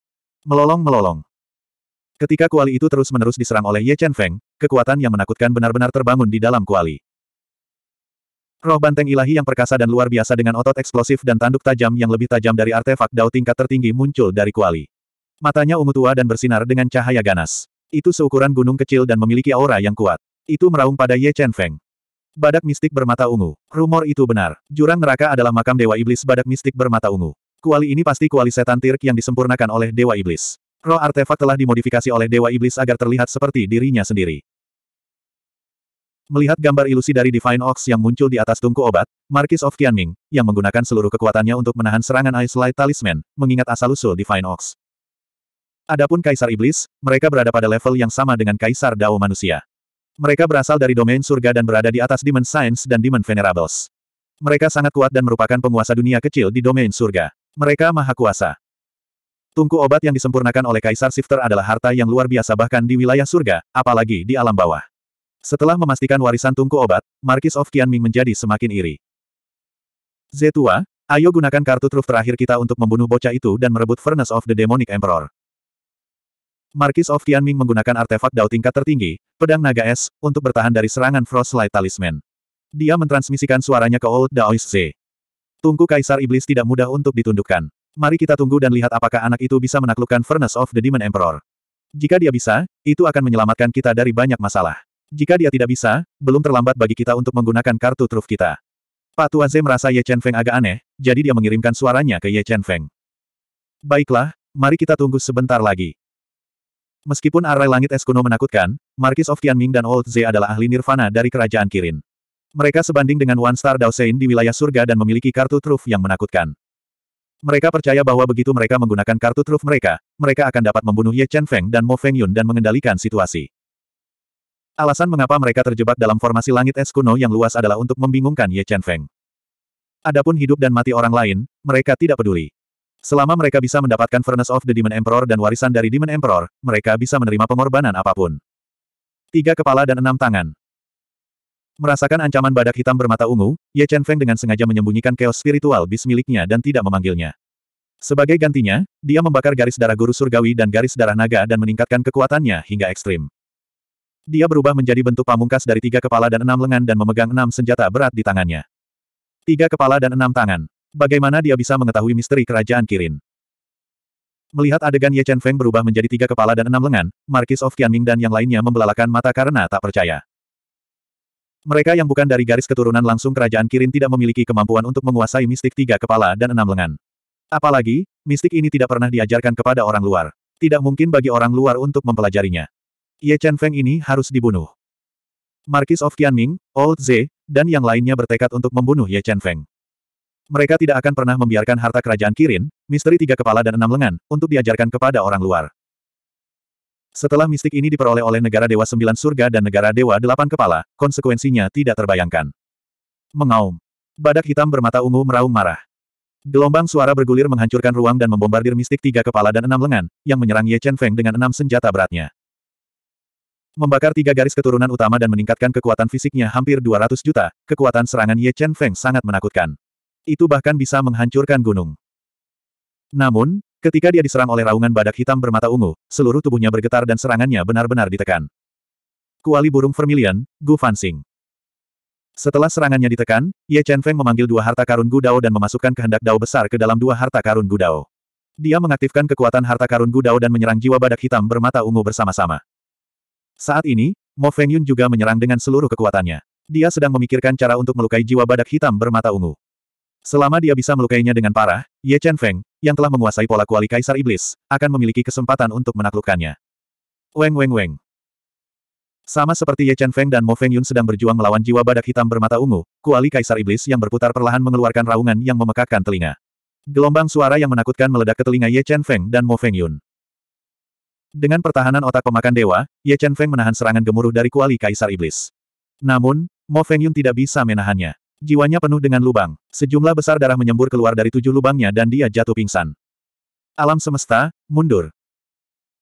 [SPEAKER 1] Melolong-melolong. Ketika kuali itu terus-menerus diserang oleh Ye Chen Feng, kekuatan yang menakutkan benar-benar terbangun di dalam kuali. Roh banteng ilahi yang perkasa dan luar biasa dengan otot eksplosif dan tanduk tajam yang lebih tajam dari artefak dao tingkat tertinggi muncul dari kuali. Matanya ungu tua dan bersinar dengan cahaya ganas. Itu seukuran gunung kecil dan memiliki aura yang kuat. Itu meraung pada Ye Chen Feng. Badak mistik bermata ungu. Rumor itu benar. Jurang neraka adalah makam Dewa Iblis Badak mistik bermata ungu. Kuali ini pasti kuali setan tirk yang disempurnakan oleh Dewa Iblis. Roh artefak telah dimodifikasi oleh Dewa Iblis agar terlihat seperti dirinya sendiri. Melihat gambar ilusi dari Divine Ox yang muncul di atas tungku obat, Markis of Qianming, yang menggunakan seluruh kekuatannya untuk menahan serangan Ice Light Talisman, mengingat asal-usul Divine Ox. Adapun Kaisar Iblis, mereka berada pada level yang sama dengan Kaisar Dao Manusia. Mereka berasal dari domain surga dan berada di atas Demon Science dan Demon Venerables. Mereka sangat kuat dan merupakan penguasa dunia kecil di domain surga. Mereka maha kuasa. Tungku obat yang disempurnakan oleh Kaisar Sifter adalah harta yang luar biasa bahkan di wilayah surga, apalagi di alam bawah. Setelah memastikan warisan tungku obat, Markis of Qianming menjadi semakin iri. Zetua, ayo gunakan kartu truf terakhir kita untuk membunuh bocah itu dan merebut Furnace of the Demonic Emperor. Markis of Qianming menggunakan artefak dao tingkat tertinggi, pedang naga es, untuk bertahan dari serangan Frostlight Talisman. Dia mentransmisikan suaranya ke Old Daoist Z. Tungku Kaisar Iblis tidak mudah untuk ditundukkan. Mari kita tunggu dan lihat apakah anak itu bisa menaklukkan Furnace of the Demon Emperor. Jika dia bisa, itu akan menyelamatkan kita dari banyak masalah. Jika dia tidak bisa, belum terlambat bagi kita untuk menggunakan kartu truf kita. Pak Tuan Ze merasa Ye Chen Feng agak aneh, jadi dia mengirimkan suaranya ke Ye Chen Feng. Baiklah, mari kita tunggu sebentar lagi. Meskipun arai langit es kuno menakutkan, Markis of Tianming dan Old Ze adalah ahli nirvana dari kerajaan Kirin. Mereka sebanding dengan One Star Dao Sein di wilayah surga dan memiliki kartu truf yang menakutkan. Mereka percaya bahwa begitu mereka menggunakan kartu truf mereka, mereka akan dapat membunuh Ye Chen Feng dan Mo Feng Yun dan mengendalikan situasi. Alasan mengapa mereka terjebak dalam formasi langit es kuno yang luas adalah untuk membingungkan Ye Chen Feng. Adapun hidup dan mati orang lain, mereka tidak peduli. Selama mereka bisa mendapatkan Furnace of the Demon Emperor dan warisan dari Demon Emperor, mereka bisa menerima pengorbanan apapun. Tiga kepala dan enam tangan. Merasakan ancaman badak hitam bermata ungu, Ye Chen Feng dengan sengaja menyembunyikan chaos spiritual bis miliknya dan tidak memanggilnya. Sebagai gantinya, dia membakar garis darah guru surgawi dan garis darah naga dan meningkatkan kekuatannya hingga ekstrim. Dia berubah menjadi bentuk pamungkas dari tiga kepala dan enam lengan dan memegang enam senjata berat di tangannya. Tiga kepala dan enam tangan. Bagaimana dia bisa mengetahui misteri kerajaan Kirin? Melihat adegan Ye Chen Feng berubah menjadi tiga kepala dan enam lengan, Markis of Qianming dan yang lainnya membelalakan mata karena tak percaya. Mereka yang bukan dari garis keturunan langsung kerajaan Kirin tidak memiliki kemampuan untuk menguasai mistik tiga kepala dan enam lengan. Apalagi, mistik ini tidak pernah diajarkan kepada orang luar. Tidak mungkin bagi orang luar untuk mempelajarinya. Ye Chen Feng ini harus dibunuh. Markis of Qianming, Old Ze, dan yang lainnya bertekad untuk membunuh Ye Chen Feng. Mereka tidak akan pernah membiarkan harta kerajaan Kirin, misteri tiga kepala dan enam lengan, untuk diajarkan kepada orang luar. Setelah mistik ini diperoleh oleh negara Dewa Sembilan Surga dan negara Dewa Delapan Kepala, konsekuensinya tidak terbayangkan. Mengaum. Badak hitam bermata ungu meraung marah. Gelombang suara bergulir menghancurkan ruang dan membombardir mistik tiga kepala dan enam lengan, yang menyerang Ye Chen Feng dengan enam senjata beratnya. Membakar tiga garis keturunan utama dan meningkatkan kekuatan fisiknya hampir 200 juta, kekuatan serangan Ye Chen Feng sangat menakutkan. Itu bahkan bisa menghancurkan gunung. Namun, Ketika dia diserang oleh raungan badak hitam bermata ungu, seluruh tubuhnya bergetar dan serangannya benar-benar ditekan. Kuali burung vermilion, Gu Fansing. Setelah serangannya ditekan, Ye Chen Feng memanggil dua harta karun Gu Dao dan memasukkan kehendak Dao besar ke dalam dua harta karun Gu Dao. Dia mengaktifkan kekuatan harta karun Gu Dao dan menyerang jiwa badak hitam bermata ungu bersama-sama. Saat ini, Mo Feng Yun juga menyerang dengan seluruh kekuatannya. Dia sedang memikirkan cara untuk melukai jiwa badak hitam bermata ungu. Selama dia bisa melukainya dengan parah, Ye Chen Feng, yang telah menguasai pola kuali Kaisar Iblis, akan memiliki kesempatan untuk menaklukkannya. Weng Weng Weng. Sama seperti Ye Chen Feng dan Mo Feng Yun sedang berjuang melawan jiwa badak hitam bermata ungu, kuali Kaisar Iblis yang berputar perlahan mengeluarkan raungan yang memekakkan telinga. Gelombang suara yang menakutkan meledak ke telinga Ye Chen Feng dan Mo Feng Yun. Dengan pertahanan otak pemakan dewa, Ye Chen Feng menahan serangan gemuruh dari kuali Kaisar Iblis. Namun, Mo Feng Yun tidak bisa menahannya. Jiwanya penuh dengan lubang. Sejumlah besar darah menyembur keluar dari tujuh lubangnya dan dia jatuh pingsan. Alam semesta, mundur.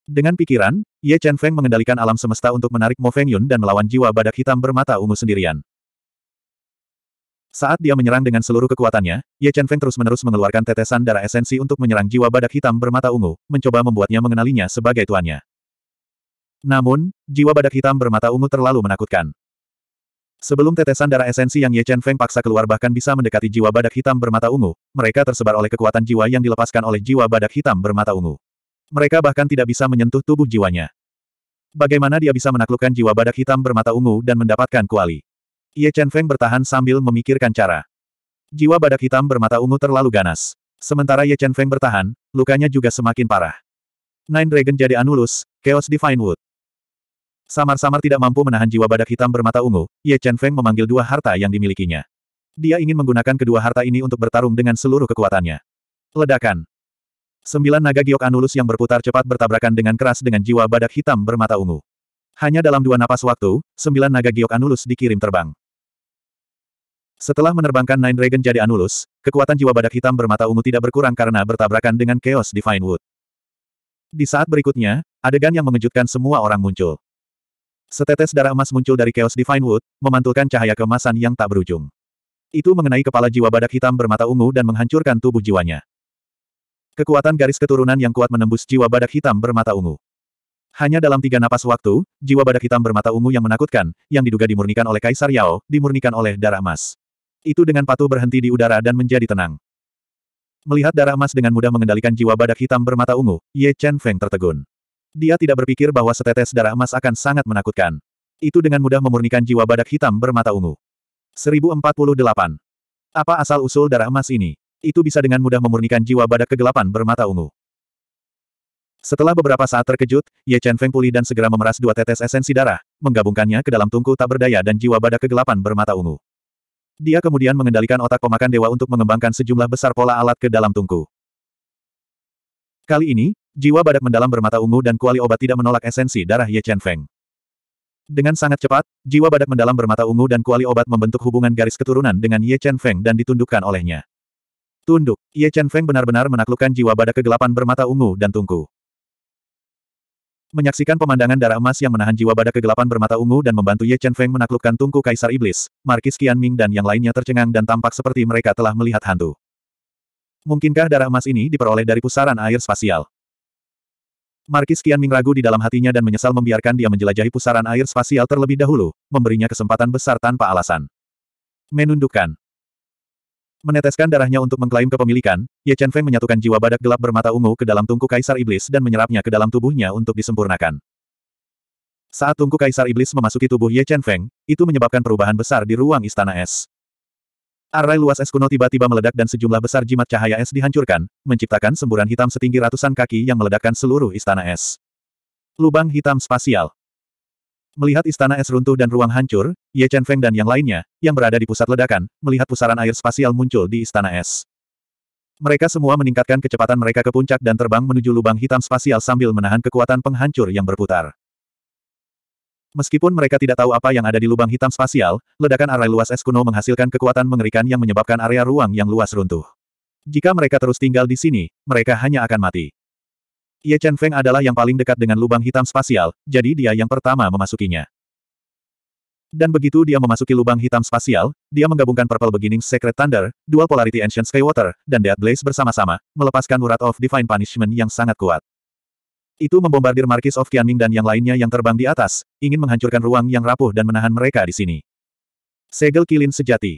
[SPEAKER 1] Dengan pikiran, Ye Chen Feng mengendalikan alam semesta untuk menarik Mo Feng Yun dan melawan jiwa badak hitam bermata ungu sendirian. Saat dia menyerang dengan seluruh kekuatannya, Ye Chen Feng terus-menerus mengeluarkan tetesan darah esensi untuk menyerang jiwa badak hitam bermata ungu, mencoba membuatnya mengenalinya sebagai tuannya. Namun, jiwa badak hitam bermata ungu terlalu menakutkan. Sebelum tetesan darah esensi yang Ye Chen Feng paksa keluar bahkan bisa mendekati jiwa badak hitam bermata ungu, mereka tersebar oleh kekuatan jiwa yang dilepaskan oleh jiwa badak hitam bermata ungu. Mereka bahkan tidak bisa menyentuh tubuh jiwanya. Bagaimana dia bisa menaklukkan jiwa badak hitam bermata ungu dan mendapatkan kuali? Ye Chen Feng bertahan sambil memikirkan cara. Jiwa badak hitam bermata ungu terlalu ganas. Sementara Ye Chen Feng bertahan, lukanya juga semakin parah. Nine Dragon jadi Anulus, Chaos Divine Wood. Samar-samar tidak mampu menahan jiwa badak hitam bermata ungu, Ye Chen Feng memanggil dua harta yang dimilikinya. Dia ingin menggunakan kedua harta ini untuk bertarung dengan seluruh kekuatannya. Ledakan. Sembilan naga giok anulus yang berputar cepat bertabrakan dengan keras dengan jiwa badak hitam bermata ungu. Hanya dalam dua napas waktu, sembilan naga giok anulus dikirim terbang. Setelah menerbangkan Nine Dragon jadi anulus, kekuatan jiwa badak hitam bermata ungu tidak berkurang karena bertabrakan dengan Chaos Divine Wood. Di saat berikutnya, adegan yang mengejutkan semua orang muncul. Setetes darah emas muncul dari Chaos Divine Wood, memantulkan cahaya kemasan yang tak berujung. Itu mengenai kepala jiwa badak hitam bermata ungu dan menghancurkan tubuh jiwanya. Kekuatan garis keturunan yang kuat menembus jiwa badak hitam bermata ungu. Hanya dalam tiga napas waktu, jiwa badak hitam bermata ungu yang menakutkan, yang diduga dimurnikan oleh Kaisar Yao, dimurnikan oleh darah emas. Itu dengan patuh berhenti di udara dan menjadi tenang. Melihat darah emas dengan mudah mengendalikan jiwa badak hitam bermata ungu, Ye Chen Feng tertegun. Dia tidak berpikir bahwa setetes darah emas akan sangat menakutkan. Itu dengan mudah memurnikan jiwa badak hitam bermata ungu. 1048. Apa asal-usul darah emas ini? Itu bisa dengan mudah memurnikan jiwa badak kegelapan bermata ungu. Setelah beberapa saat terkejut, Ye Chen Feng pulih dan segera memeras dua tetes esensi darah, menggabungkannya ke dalam tungku tak berdaya dan jiwa badak kegelapan bermata ungu. Dia kemudian mengendalikan otak pemakan dewa untuk mengembangkan sejumlah besar pola alat ke dalam tungku. Kali ini, Jiwa badak mendalam bermata ungu dan kuali obat tidak menolak esensi darah Ye Chen Feng. Dengan sangat cepat, jiwa badak mendalam bermata ungu dan kuali obat membentuk hubungan garis keturunan dengan Ye Chen Feng dan ditundukkan olehnya. Tunduk, Ye Chen Feng benar-benar menaklukkan jiwa badak kegelapan bermata ungu dan tungku. Menyaksikan pemandangan darah emas yang menahan jiwa badak kegelapan bermata ungu dan membantu Ye Chen Feng menaklukkan tungku Kaisar Iblis, Markis Ming dan yang lainnya tercengang dan tampak seperti mereka telah melihat hantu. Mungkinkah darah emas ini diperoleh dari pusaran air spasial? Markis Kian Ming ragu di dalam hatinya dan menyesal membiarkan dia menjelajahi pusaran air spasial terlebih dahulu, memberinya kesempatan besar tanpa alasan. Menundukkan. Meneteskan darahnya untuk mengklaim kepemilikan, Ye Chen Feng menyatukan jiwa badak gelap bermata ungu ke dalam tungku kaisar iblis dan menyerapnya ke dalam tubuhnya untuk disempurnakan. Saat tungku kaisar iblis memasuki tubuh Ye Chen Feng, itu menyebabkan perubahan besar di ruang istana es. Arai luas es kuno tiba-tiba meledak dan sejumlah besar jimat cahaya es dihancurkan, menciptakan semburan hitam setinggi ratusan kaki yang meledakkan seluruh istana es. Lubang hitam spasial. Melihat istana es runtuh dan ruang hancur, Ye Chen Feng dan yang lainnya, yang berada di pusat ledakan, melihat pusaran air spasial muncul di istana es. Mereka semua meningkatkan kecepatan mereka ke puncak dan terbang menuju lubang hitam spasial sambil menahan kekuatan penghancur yang berputar. Meskipun mereka tidak tahu apa yang ada di lubang hitam spasial, ledakan arai luas es kuno menghasilkan kekuatan mengerikan yang menyebabkan area ruang yang luas runtuh. Jika mereka terus tinggal di sini, mereka hanya akan mati. Ye Chen Feng adalah yang paling dekat dengan lubang hitam spasial, jadi dia yang pertama memasukinya. Dan begitu dia memasuki lubang hitam spasial, dia menggabungkan Purple Beginning Secret Thunder, Dual Polarity Ancient Skywater, dan Death Blaze bersama-sama, melepaskan urat of Divine Punishment yang sangat kuat. Itu membombardir Markis of Qianming dan yang lainnya yang terbang di atas, ingin menghancurkan ruang yang rapuh dan menahan mereka di sini. Segel kilin sejati.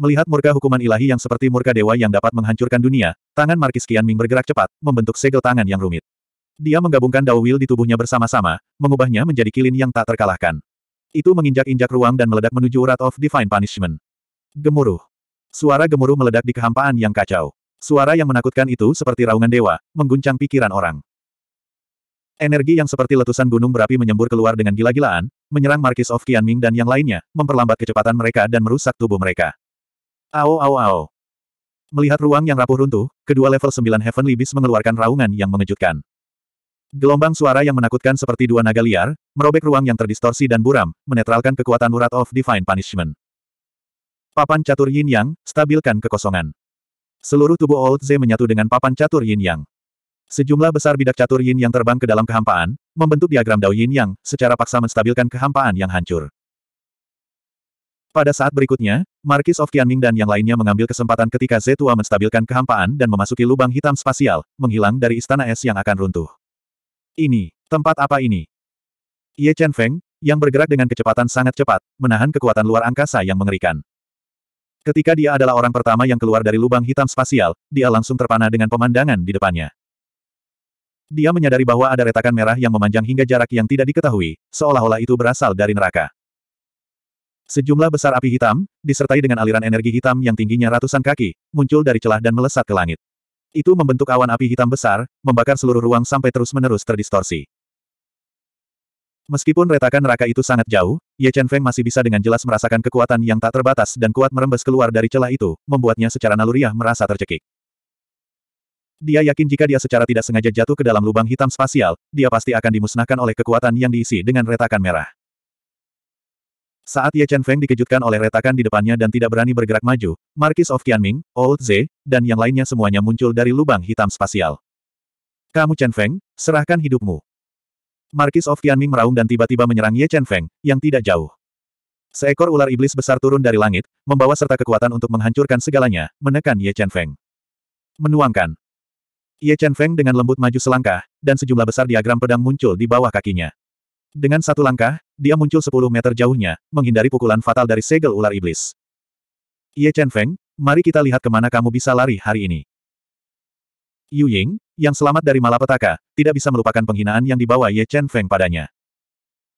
[SPEAKER 1] Melihat murka hukuman ilahi yang seperti murka dewa yang dapat menghancurkan dunia, tangan Markis Qianming bergerak cepat, membentuk segel tangan yang rumit. Dia menggabungkan Dao Will di tubuhnya bersama-sama, mengubahnya menjadi kilin yang tak terkalahkan. Itu menginjak-injak ruang dan meledak menuju urat of Divine Punishment. Gemuruh. Suara gemuruh meledak di kehampaan yang kacau. Suara yang menakutkan itu seperti raungan dewa, mengguncang pikiran orang. Energi yang seperti letusan gunung berapi menyembur keluar dengan gila-gilaan, menyerang Markis of Qianming dan yang lainnya, memperlambat kecepatan mereka dan merusak tubuh mereka. Ao ao ao. Melihat ruang yang rapuh runtuh, kedua level 9 Heavenly Beast mengeluarkan raungan yang mengejutkan. Gelombang suara yang menakutkan seperti dua naga liar, merobek ruang yang terdistorsi dan buram, menetralkan kekuatan urat of Divine Punishment. Papan catur yin yang, stabilkan kekosongan. Seluruh tubuh Old Z menyatu dengan papan catur yin yang. Sejumlah besar bidak catur yin yang terbang ke dalam kehampaan, membentuk diagram Dao Yin yang secara paksa menstabilkan kehampaan yang hancur. Pada saat berikutnya, Markis of Tianming dan yang lainnya mengambil kesempatan ketika Zetua menstabilkan kehampaan dan memasuki lubang hitam spasial, menghilang dari istana es yang akan runtuh. Ini, tempat apa ini? Ye Chen Feng, yang bergerak dengan kecepatan sangat cepat, menahan kekuatan luar angkasa yang mengerikan. Ketika dia adalah orang pertama yang keluar dari lubang hitam spasial, dia langsung terpana dengan pemandangan di depannya. Dia menyadari bahwa ada retakan merah yang memanjang hingga jarak yang tidak diketahui, seolah-olah itu berasal dari neraka. Sejumlah besar api hitam, disertai dengan aliran energi hitam yang tingginya ratusan kaki, muncul dari celah dan melesat ke langit. Itu membentuk awan api hitam besar, membakar seluruh ruang sampai terus-menerus terdistorsi. Meskipun retakan neraka itu sangat jauh, Ye Chen Feng masih bisa dengan jelas merasakan kekuatan yang tak terbatas dan kuat merembes keluar dari celah itu, membuatnya secara naluriah merasa tercekik. Dia yakin jika dia secara tidak sengaja jatuh ke dalam lubang hitam spasial, dia pasti akan dimusnahkan oleh kekuatan yang diisi dengan retakan merah. Saat Ye Chen Feng dikejutkan oleh retakan di depannya dan tidak berani bergerak maju, Marquis of Qianming, Old Ze, dan yang lainnya semuanya muncul dari lubang hitam spasial. Kamu Chen Feng, serahkan hidupmu. Marquis of Qianming meraung dan tiba-tiba menyerang Ye Chen Feng, yang tidak jauh. Seekor ular iblis besar turun dari langit, membawa serta kekuatan untuk menghancurkan segalanya, menekan Ye Chen Feng. Menuangkan. Ye Chen Feng dengan lembut maju selangkah, dan sejumlah besar diagram pedang muncul di bawah kakinya. Dengan satu langkah, dia muncul 10 meter jauhnya, menghindari pukulan fatal dari segel ular iblis. Ye Chen Feng, mari kita lihat kemana kamu bisa lari hari ini. Yu Ying, yang selamat dari malapetaka, tidak bisa melupakan penghinaan yang dibawa Ye Chen Feng padanya.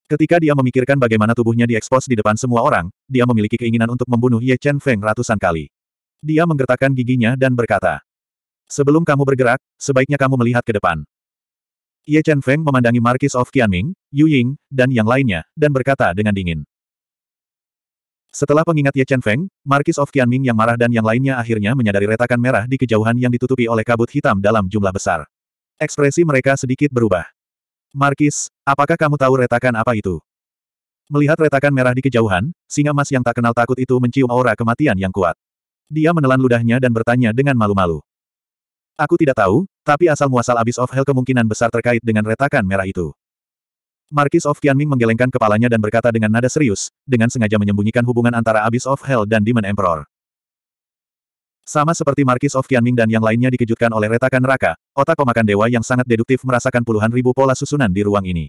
[SPEAKER 1] Ketika dia memikirkan bagaimana tubuhnya diekspos di depan semua orang, dia memiliki keinginan untuk membunuh Ye Chen Feng ratusan kali. Dia menggertakkan giginya dan berkata, Sebelum kamu bergerak, sebaiknya kamu melihat ke depan. Ye Chen Feng memandangi Markis of Qianming, Yu Ying, dan yang lainnya, dan berkata dengan dingin. Setelah pengingat Ye Chen Feng, Markis of Qianming yang marah dan yang lainnya akhirnya menyadari retakan merah di kejauhan yang ditutupi oleh kabut hitam dalam jumlah besar. Ekspresi mereka sedikit berubah. Markis, apakah kamu tahu retakan apa itu? Melihat retakan merah di kejauhan, singa emas yang tak kenal takut itu mencium aura kematian yang kuat. Dia menelan ludahnya dan bertanya dengan malu-malu. Aku tidak tahu, tapi asal-muasal Abyss of Hell kemungkinan besar terkait dengan retakan merah itu. Markis of Qianming menggelengkan kepalanya dan berkata dengan nada serius, dengan sengaja menyembunyikan hubungan antara Abyss of Hell dan Demon Emperor. Sama seperti Markis of Qianming dan yang lainnya dikejutkan oleh retakan neraka, otak pemakan dewa yang sangat deduktif merasakan puluhan ribu pola susunan di ruang ini.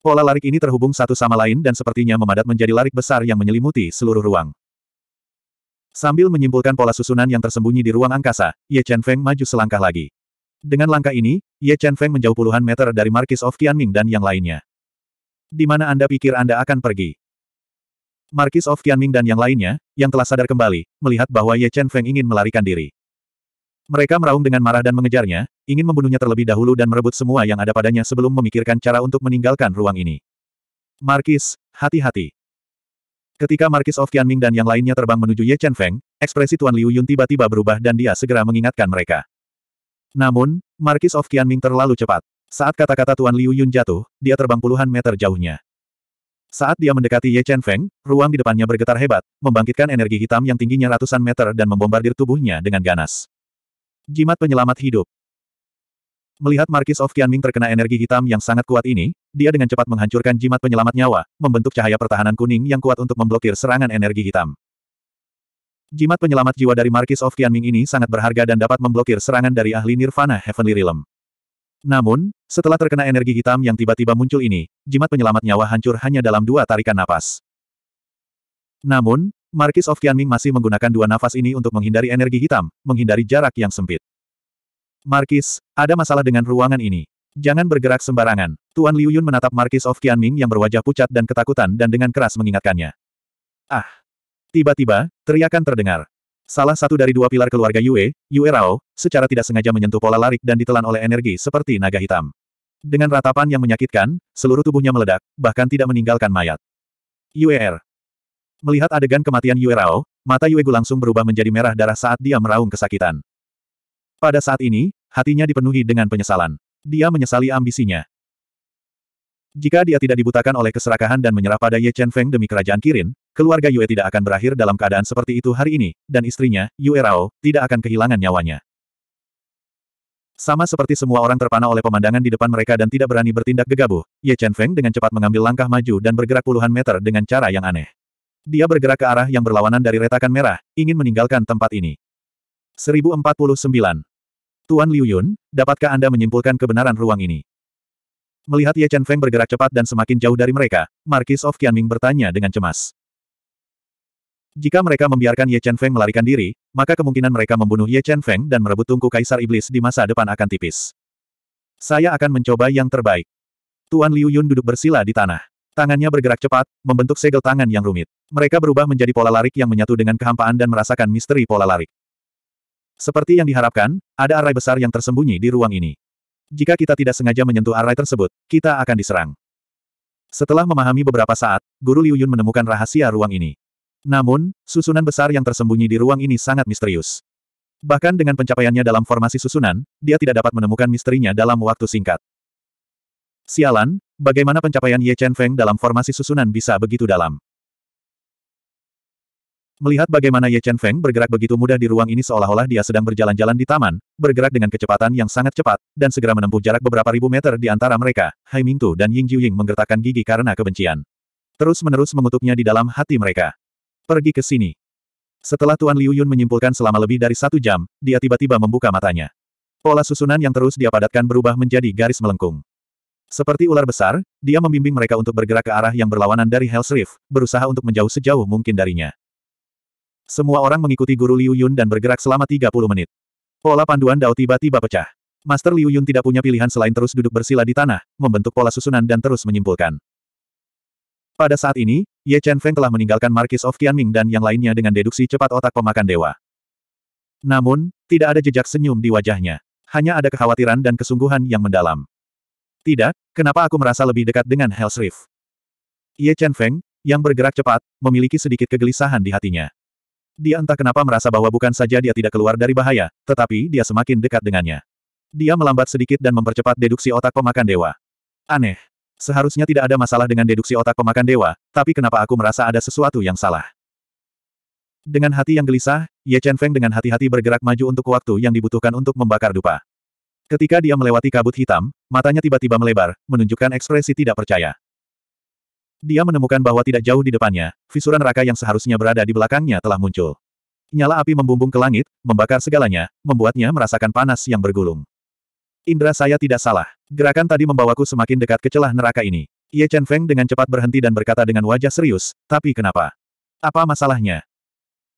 [SPEAKER 1] Pola larik ini terhubung satu sama lain dan sepertinya memadat menjadi larik besar yang menyelimuti seluruh ruang. Sambil menyimpulkan pola susunan yang tersembunyi di ruang angkasa, Ye Chen Feng maju selangkah lagi. Dengan langkah ini, Ye Chen Feng menjauh puluhan meter dari Markis of Qianming dan yang lainnya. Di mana Anda pikir Anda akan pergi? Markis of Qianming dan yang lainnya, yang telah sadar kembali, melihat bahwa Ye Chen Feng ingin melarikan diri. Mereka meraung dengan marah dan mengejarnya, ingin membunuhnya terlebih dahulu dan merebut semua yang ada padanya sebelum memikirkan cara untuk meninggalkan ruang ini. Markis, hati-hati. Ketika Markis of Qianming dan yang lainnya terbang menuju Ye Chen Feng, ekspresi Tuan Liu Yun tiba-tiba berubah dan dia segera mengingatkan mereka. Namun, Markis of Qianming terlalu cepat. Saat kata-kata Tuan Liu Yun jatuh, dia terbang puluhan meter jauhnya. Saat dia mendekati Ye Chen Feng, ruang di depannya bergetar hebat, membangkitkan energi hitam yang tingginya ratusan meter dan membombardir tubuhnya dengan ganas. Jimat penyelamat hidup. Melihat Markis of Qianming terkena energi hitam yang sangat kuat ini, dia dengan cepat menghancurkan jimat penyelamat nyawa, membentuk cahaya pertahanan kuning yang kuat untuk memblokir serangan energi hitam. Jimat penyelamat jiwa dari Markis of Qianming ini sangat berharga dan dapat memblokir serangan dari ahli Nirvana Heavenly Realm. Namun, setelah terkena energi hitam yang tiba-tiba muncul ini, jimat penyelamat nyawa hancur hanya dalam dua tarikan napas. Namun, Markis of Qianming masih menggunakan dua nafas ini untuk menghindari energi hitam, menghindari jarak yang sempit. Markis, ada masalah dengan ruangan ini. Jangan bergerak sembarangan. Tuan Liu Yun menatap Markis of Qianming yang berwajah pucat dan ketakutan dan dengan keras mengingatkannya. Ah! Tiba-tiba, teriakan terdengar. Salah satu dari dua pilar keluarga Yue, Yue Rao, secara tidak sengaja menyentuh pola larik dan ditelan oleh energi seperti naga hitam. Dengan ratapan yang menyakitkan, seluruh tubuhnya meledak, bahkan tidak meninggalkan mayat. Yue Er. Melihat adegan kematian Yue Rao, mata Yue Gu langsung berubah menjadi merah darah saat dia meraung kesakitan. Pada saat ini, hatinya dipenuhi dengan penyesalan. Dia menyesali ambisinya. Jika dia tidak dibutakan oleh keserakahan dan menyerah pada Ye Chen Feng demi kerajaan Kirin, keluarga Yue tidak akan berakhir dalam keadaan seperti itu hari ini, dan istrinya, Yue Rao, tidak akan kehilangan nyawanya. Sama seperti semua orang terpana oleh pemandangan di depan mereka dan tidak berani bertindak gegabah, Ye Chen Feng dengan cepat mengambil langkah maju dan bergerak puluhan meter dengan cara yang aneh. Dia bergerak ke arah yang berlawanan dari retakan merah, ingin meninggalkan tempat ini. 1049 Tuan Liu Yun, dapatkah Anda menyimpulkan kebenaran ruang ini? Melihat Ye Chen Feng bergerak cepat dan semakin jauh dari mereka, Markis of Qianming bertanya dengan cemas. Jika mereka membiarkan Ye Chen Feng melarikan diri, maka kemungkinan mereka membunuh Ye Chen Feng dan merebut tungku Kaisar Iblis di masa depan akan tipis. Saya akan mencoba yang terbaik. Tuan Liu Yun duduk bersila di tanah. Tangannya bergerak cepat, membentuk segel tangan yang rumit. Mereka berubah menjadi pola larik yang menyatu dengan kehampaan dan merasakan misteri pola larik. Seperti yang diharapkan, ada arai besar yang tersembunyi di ruang ini. Jika kita tidak sengaja menyentuh arai tersebut, kita akan diserang. Setelah memahami beberapa saat, Guru Liu Yun menemukan rahasia ruang ini. Namun, susunan besar yang tersembunyi di ruang ini sangat misterius. Bahkan dengan pencapaiannya dalam formasi susunan, dia tidak dapat menemukan misterinya dalam waktu singkat. Sialan, bagaimana pencapaian Ye Chen Feng dalam formasi susunan bisa begitu dalam? Melihat bagaimana Ye Chen Feng bergerak begitu mudah di ruang ini seolah-olah dia sedang berjalan-jalan di taman, bergerak dengan kecepatan yang sangat cepat, dan segera menempuh jarak beberapa ribu meter di antara mereka, Hai Mingtu dan Ying Jiu Ying menggertakkan gigi karena kebencian. Terus-menerus mengutuknya di dalam hati mereka. Pergi ke sini. Setelah Tuan Liu Yun menyimpulkan selama lebih dari satu jam, dia tiba-tiba membuka matanya. Pola susunan yang terus dia padatkan berubah menjadi garis melengkung. Seperti ular besar, dia membimbing mereka untuk bergerak ke arah yang berlawanan dari Hell's Rift, berusaha untuk menjauh sejauh mungkin darinya. Semua orang mengikuti guru Liu Yun dan bergerak selama 30 menit. Pola panduan Dao tiba-tiba pecah. Master Liu Yun tidak punya pilihan selain terus duduk bersila di tanah, membentuk pola susunan dan terus menyimpulkan. Pada saat ini, Ye Chen Feng telah meninggalkan Markis of Qianming dan yang lainnya dengan deduksi cepat otak pemakan dewa. Namun, tidak ada jejak senyum di wajahnya. Hanya ada kekhawatiran dan kesungguhan yang mendalam. Tidak, kenapa aku merasa lebih dekat dengan Hell's Rift? Ye Chen Feng, yang bergerak cepat, memiliki sedikit kegelisahan di hatinya. Dia entah kenapa merasa bahwa bukan saja dia tidak keluar dari bahaya, tetapi dia semakin dekat dengannya. Dia melambat sedikit dan mempercepat deduksi otak pemakan dewa. Aneh. Seharusnya tidak ada masalah dengan deduksi otak pemakan dewa, tapi kenapa aku merasa ada sesuatu yang salah? Dengan hati yang gelisah, Ye Chen Feng dengan hati-hati bergerak maju untuk waktu yang dibutuhkan untuk membakar dupa. Ketika dia melewati kabut hitam, matanya tiba-tiba melebar, menunjukkan ekspresi tidak percaya. Dia menemukan bahwa tidak jauh di depannya, fisuran neraka yang seharusnya berada di belakangnya telah muncul. Nyala api membumbung ke langit, membakar segalanya, membuatnya merasakan panas yang bergulung. Indra saya tidak salah. Gerakan tadi membawaku semakin dekat ke celah neraka ini. Ye Chen Feng dengan cepat berhenti dan berkata dengan wajah serius, tapi kenapa? Apa masalahnya?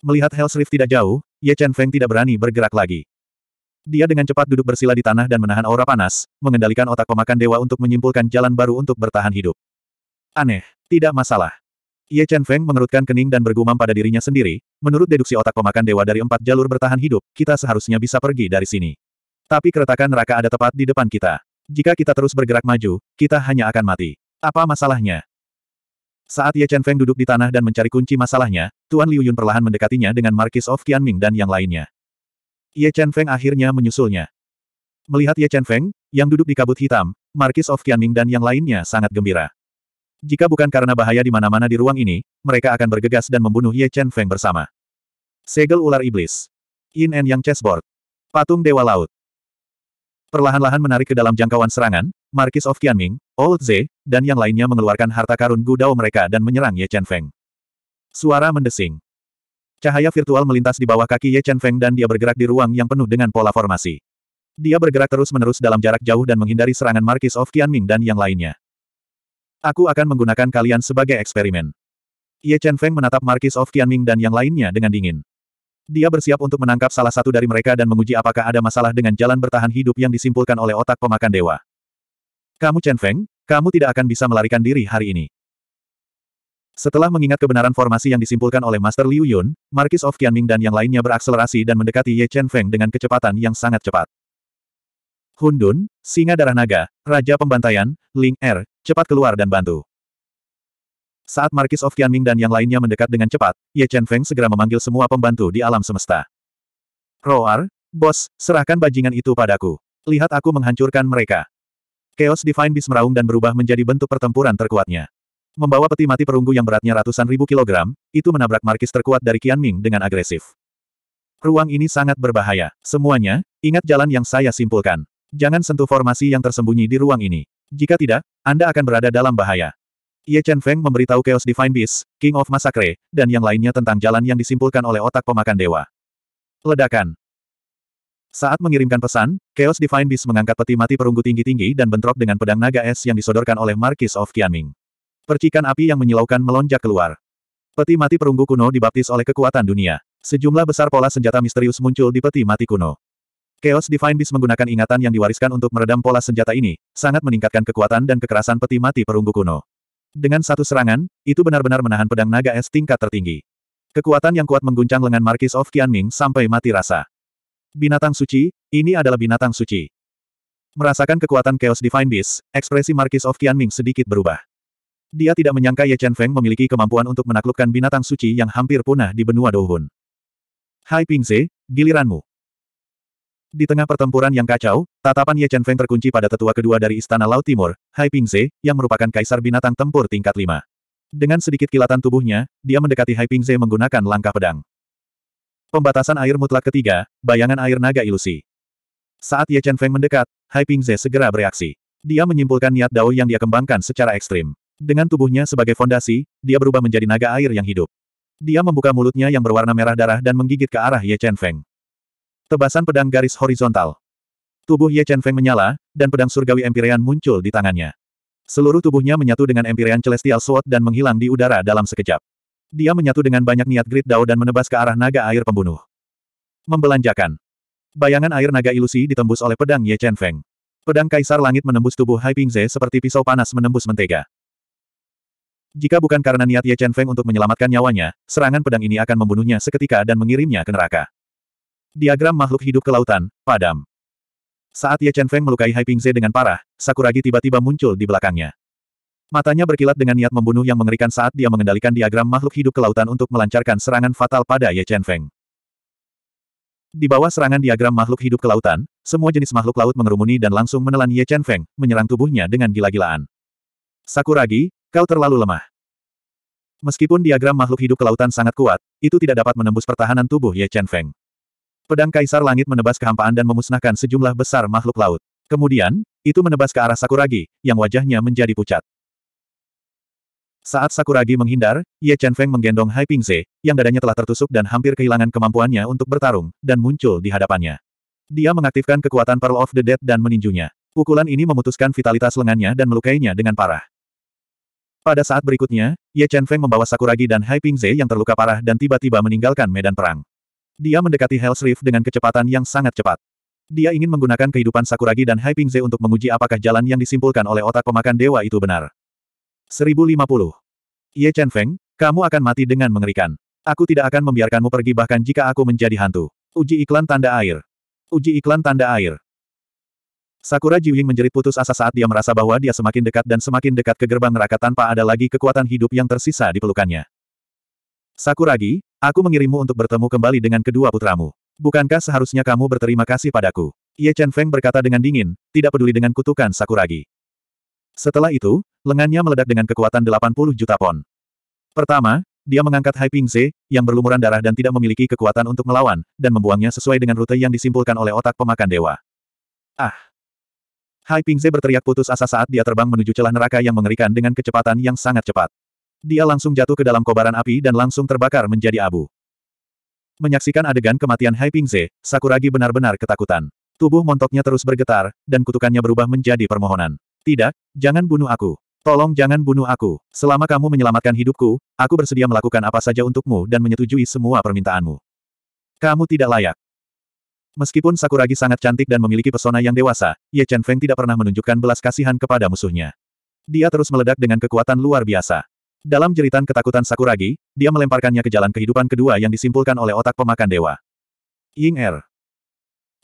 [SPEAKER 1] Melihat Hell's Rift tidak jauh, Ye Chen Feng tidak berani bergerak lagi. Dia dengan cepat duduk bersila di tanah dan menahan aura panas, mengendalikan otak pemakan dewa untuk menyimpulkan jalan baru untuk bertahan hidup. Aneh. Tidak masalah. Ye Chen Feng mengerutkan kening dan bergumam pada dirinya sendiri, menurut deduksi otak pemakan dewa dari empat jalur bertahan hidup, kita seharusnya bisa pergi dari sini. Tapi keretakan neraka ada tepat di depan kita. Jika kita terus bergerak maju, kita hanya akan mati. Apa masalahnya? Saat Ye Chen Feng duduk di tanah dan mencari kunci masalahnya, Tuan Liu Yun perlahan mendekatinya dengan Markis of Qianming dan yang lainnya. Ye Chen Feng akhirnya menyusulnya. Melihat Ye Chen Feng, yang duduk di kabut hitam, Markis of Qianming dan yang lainnya sangat gembira. Jika bukan karena bahaya di mana-mana di ruang ini, mereka akan bergegas dan membunuh Ye Chen Feng bersama. Segel ular iblis. Yin and Yang Chessboard. Patung Dewa Laut. Perlahan-lahan menarik ke dalam jangkauan serangan, Markis of Qianming, Old Ze, dan yang lainnya mengeluarkan harta karun gudao mereka dan menyerang Ye Chen Feng. Suara mendesing. Cahaya virtual melintas di bawah kaki Ye Chen Feng dan dia bergerak di ruang yang penuh dengan pola formasi. Dia bergerak terus-menerus dalam jarak jauh dan menghindari serangan Markis of Qianming dan yang lainnya. Aku akan menggunakan kalian sebagai eksperimen. Ye Chen Feng menatap Markis of Tianming dan yang lainnya dengan dingin. Dia bersiap untuk menangkap salah satu dari mereka dan menguji apakah ada masalah dengan jalan bertahan hidup yang disimpulkan oleh otak pemakan dewa. Kamu Chen Feng, kamu tidak akan bisa melarikan diri hari ini. Setelah mengingat kebenaran formasi yang disimpulkan oleh Master Liu Yun, Markis of Tianming dan yang lainnya berakselerasi dan mendekati Ye Chen Feng dengan kecepatan yang sangat cepat. Hundun, singa darah naga, raja pembantaian, Ling Er, cepat keluar dan bantu. Saat Markis of Qianming dan yang lainnya mendekat dengan cepat, Ye Chen Feng segera memanggil semua pembantu di alam semesta. Roar, bos, serahkan bajingan itu padaku. Lihat aku menghancurkan mereka. Chaos Divine Beast meraung dan berubah menjadi bentuk pertempuran terkuatnya. Membawa peti mati perunggu yang beratnya ratusan ribu kilogram, itu menabrak Markis terkuat dari Qianming dengan agresif. Ruang ini sangat berbahaya. Semuanya, ingat jalan yang saya simpulkan. Jangan sentuh formasi yang tersembunyi di ruang ini. Jika tidak, Anda akan berada dalam bahaya. Ye Chen Feng memberitahu Chaos Divine Beast, King of Massacre, dan yang lainnya tentang jalan yang disimpulkan oleh otak pemakan dewa. Ledakan. Saat mengirimkan pesan, Chaos Divine Beast mengangkat peti mati perunggu tinggi-tinggi dan bentrok dengan pedang naga es yang disodorkan oleh Marquis of Qianming. Percikan api yang menyilaukan melonjak keluar. Peti mati perunggu kuno dibaptis oleh kekuatan dunia. Sejumlah besar pola senjata misterius muncul di peti mati kuno. Chaos Divine Beast menggunakan ingatan yang diwariskan untuk meredam pola senjata ini, sangat meningkatkan kekuatan dan kekerasan peti mati perunggu kuno. Dengan satu serangan, itu benar-benar menahan pedang naga es tingkat tertinggi. Kekuatan yang kuat mengguncang lengan Markis of Qianming sampai mati rasa. Binatang suci, ini adalah binatang suci. Merasakan kekuatan Chaos Divine Beast, ekspresi Markis of Qianming sedikit berubah. Dia tidak menyangka Ye Chen Feng memiliki kemampuan untuk menaklukkan binatang suci yang hampir punah di benua Douhun. Hai Pingze, giliranmu. Di tengah pertempuran yang kacau, tatapan Ye Chen Feng terkunci pada tetua kedua dari Istana Laut Timur, Hai Pingze, yang merupakan kaisar binatang tempur tingkat 5. Dengan sedikit kilatan tubuhnya, dia mendekati Hai Pingze menggunakan langkah pedang. Pembatasan air mutlak ketiga, bayangan air naga ilusi. Saat Ye Chen Feng mendekat, Hai Pingze segera bereaksi. Dia menyimpulkan niat Dao yang dia kembangkan secara ekstrim. Dengan tubuhnya sebagai fondasi, dia berubah menjadi naga air yang hidup. Dia membuka mulutnya yang berwarna merah darah dan menggigit ke arah Ye Chen Feng. Tebasan pedang garis horizontal. Tubuh Ye Chen Feng menyala, dan pedang surgawi Empyrean muncul di tangannya. Seluruh tubuhnya menyatu dengan Empyrean Celestial Sword dan menghilang di udara dalam sekejap. Dia menyatu dengan banyak niat Grid Dao dan menebas ke arah naga air pembunuh. Membelanjakan. Bayangan air naga ilusi ditembus oleh pedang Ye Chen Feng. Pedang Kaisar Langit menembus tubuh Hai Pingze seperti pisau panas menembus mentega. Jika bukan karena niat Ye Chen Feng untuk menyelamatkan nyawanya, serangan pedang ini akan membunuhnya seketika dan mengirimnya ke neraka. Diagram makhluk hidup kelautan, padam. Saat Ye Chen Feng melukai Hai Pingze dengan parah, Sakuragi tiba-tiba muncul di belakangnya. Matanya berkilat dengan niat membunuh yang mengerikan saat dia mengendalikan diagram makhluk hidup kelautan untuk melancarkan serangan fatal pada Ye Chen Feng. Di bawah serangan diagram makhluk hidup kelautan, semua jenis makhluk laut mengerumuni dan langsung menelan Ye Chen Feng, menyerang tubuhnya dengan gila-gilaan. Sakuragi, kau terlalu lemah. Meskipun diagram makhluk hidup kelautan sangat kuat, itu tidak dapat menembus pertahanan tubuh Ye Chen Feng. Pedang Kaisar Langit menebas kehampaan dan memusnahkan sejumlah besar makhluk laut. Kemudian, itu menebas ke arah Sakuragi, yang wajahnya menjadi pucat. Saat Sakuragi menghindar, Ye Chen Feng menggendong Hai Pingze, yang dadanya telah tertusuk dan hampir kehilangan kemampuannya untuk bertarung, dan muncul di hadapannya. Dia mengaktifkan kekuatan Pearl of the Dead dan meninjunya. Pukulan ini memutuskan vitalitas lengannya dan melukainya dengan parah. Pada saat berikutnya, Ye Chen Feng membawa Sakuragi dan Hai Pingze yang terluka parah dan tiba-tiba meninggalkan medan perang. Dia mendekati Hell's Rift dengan kecepatan yang sangat cepat. Dia ingin menggunakan kehidupan Sakuragi dan Ze untuk menguji apakah jalan yang disimpulkan oleh otak pemakan dewa itu benar. 1050. Ye Chen Feng, kamu akan mati dengan mengerikan. Aku tidak akan membiarkanmu pergi bahkan jika aku menjadi hantu. Uji iklan tanda air. Uji iklan tanda air. Sakura Jiuying menjerit putus asa saat dia merasa bahwa dia semakin dekat dan semakin dekat ke gerbang neraka tanpa ada lagi kekuatan hidup yang tersisa di pelukannya. Sakuragi, Aku mengirimmu untuk bertemu kembali dengan kedua putramu. Bukankah seharusnya kamu berterima kasih padaku? Ye Chen Feng berkata dengan dingin, tidak peduli dengan kutukan Sakuragi. Setelah itu, lengannya meledak dengan kekuatan 80 juta pon. Pertama, dia mengangkat Hai Ping Pingze, yang berlumuran darah dan tidak memiliki kekuatan untuk melawan, dan membuangnya sesuai dengan rute yang disimpulkan oleh otak pemakan dewa. Ah! Hai Ping Pingze berteriak putus asa saat dia terbang menuju celah neraka yang mengerikan dengan kecepatan yang sangat cepat. Dia langsung jatuh ke dalam kobaran api dan langsung terbakar menjadi abu. Menyaksikan adegan kematian Hai Pingze, Sakuragi benar-benar ketakutan. Tubuh montoknya terus bergetar, dan kutukannya berubah menjadi permohonan. Tidak, jangan bunuh aku. Tolong jangan bunuh aku. Selama kamu menyelamatkan hidupku, aku bersedia melakukan apa saja untukmu dan menyetujui semua permintaanmu. Kamu tidak layak. Meskipun Sakuragi sangat cantik dan memiliki pesona yang dewasa, Ye Chen Feng tidak pernah menunjukkan belas kasihan kepada musuhnya. Dia terus meledak dengan kekuatan luar biasa. Dalam jeritan ketakutan Sakuragi, dia melemparkannya ke jalan kehidupan kedua yang disimpulkan oleh otak pemakan dewa. Ying Er.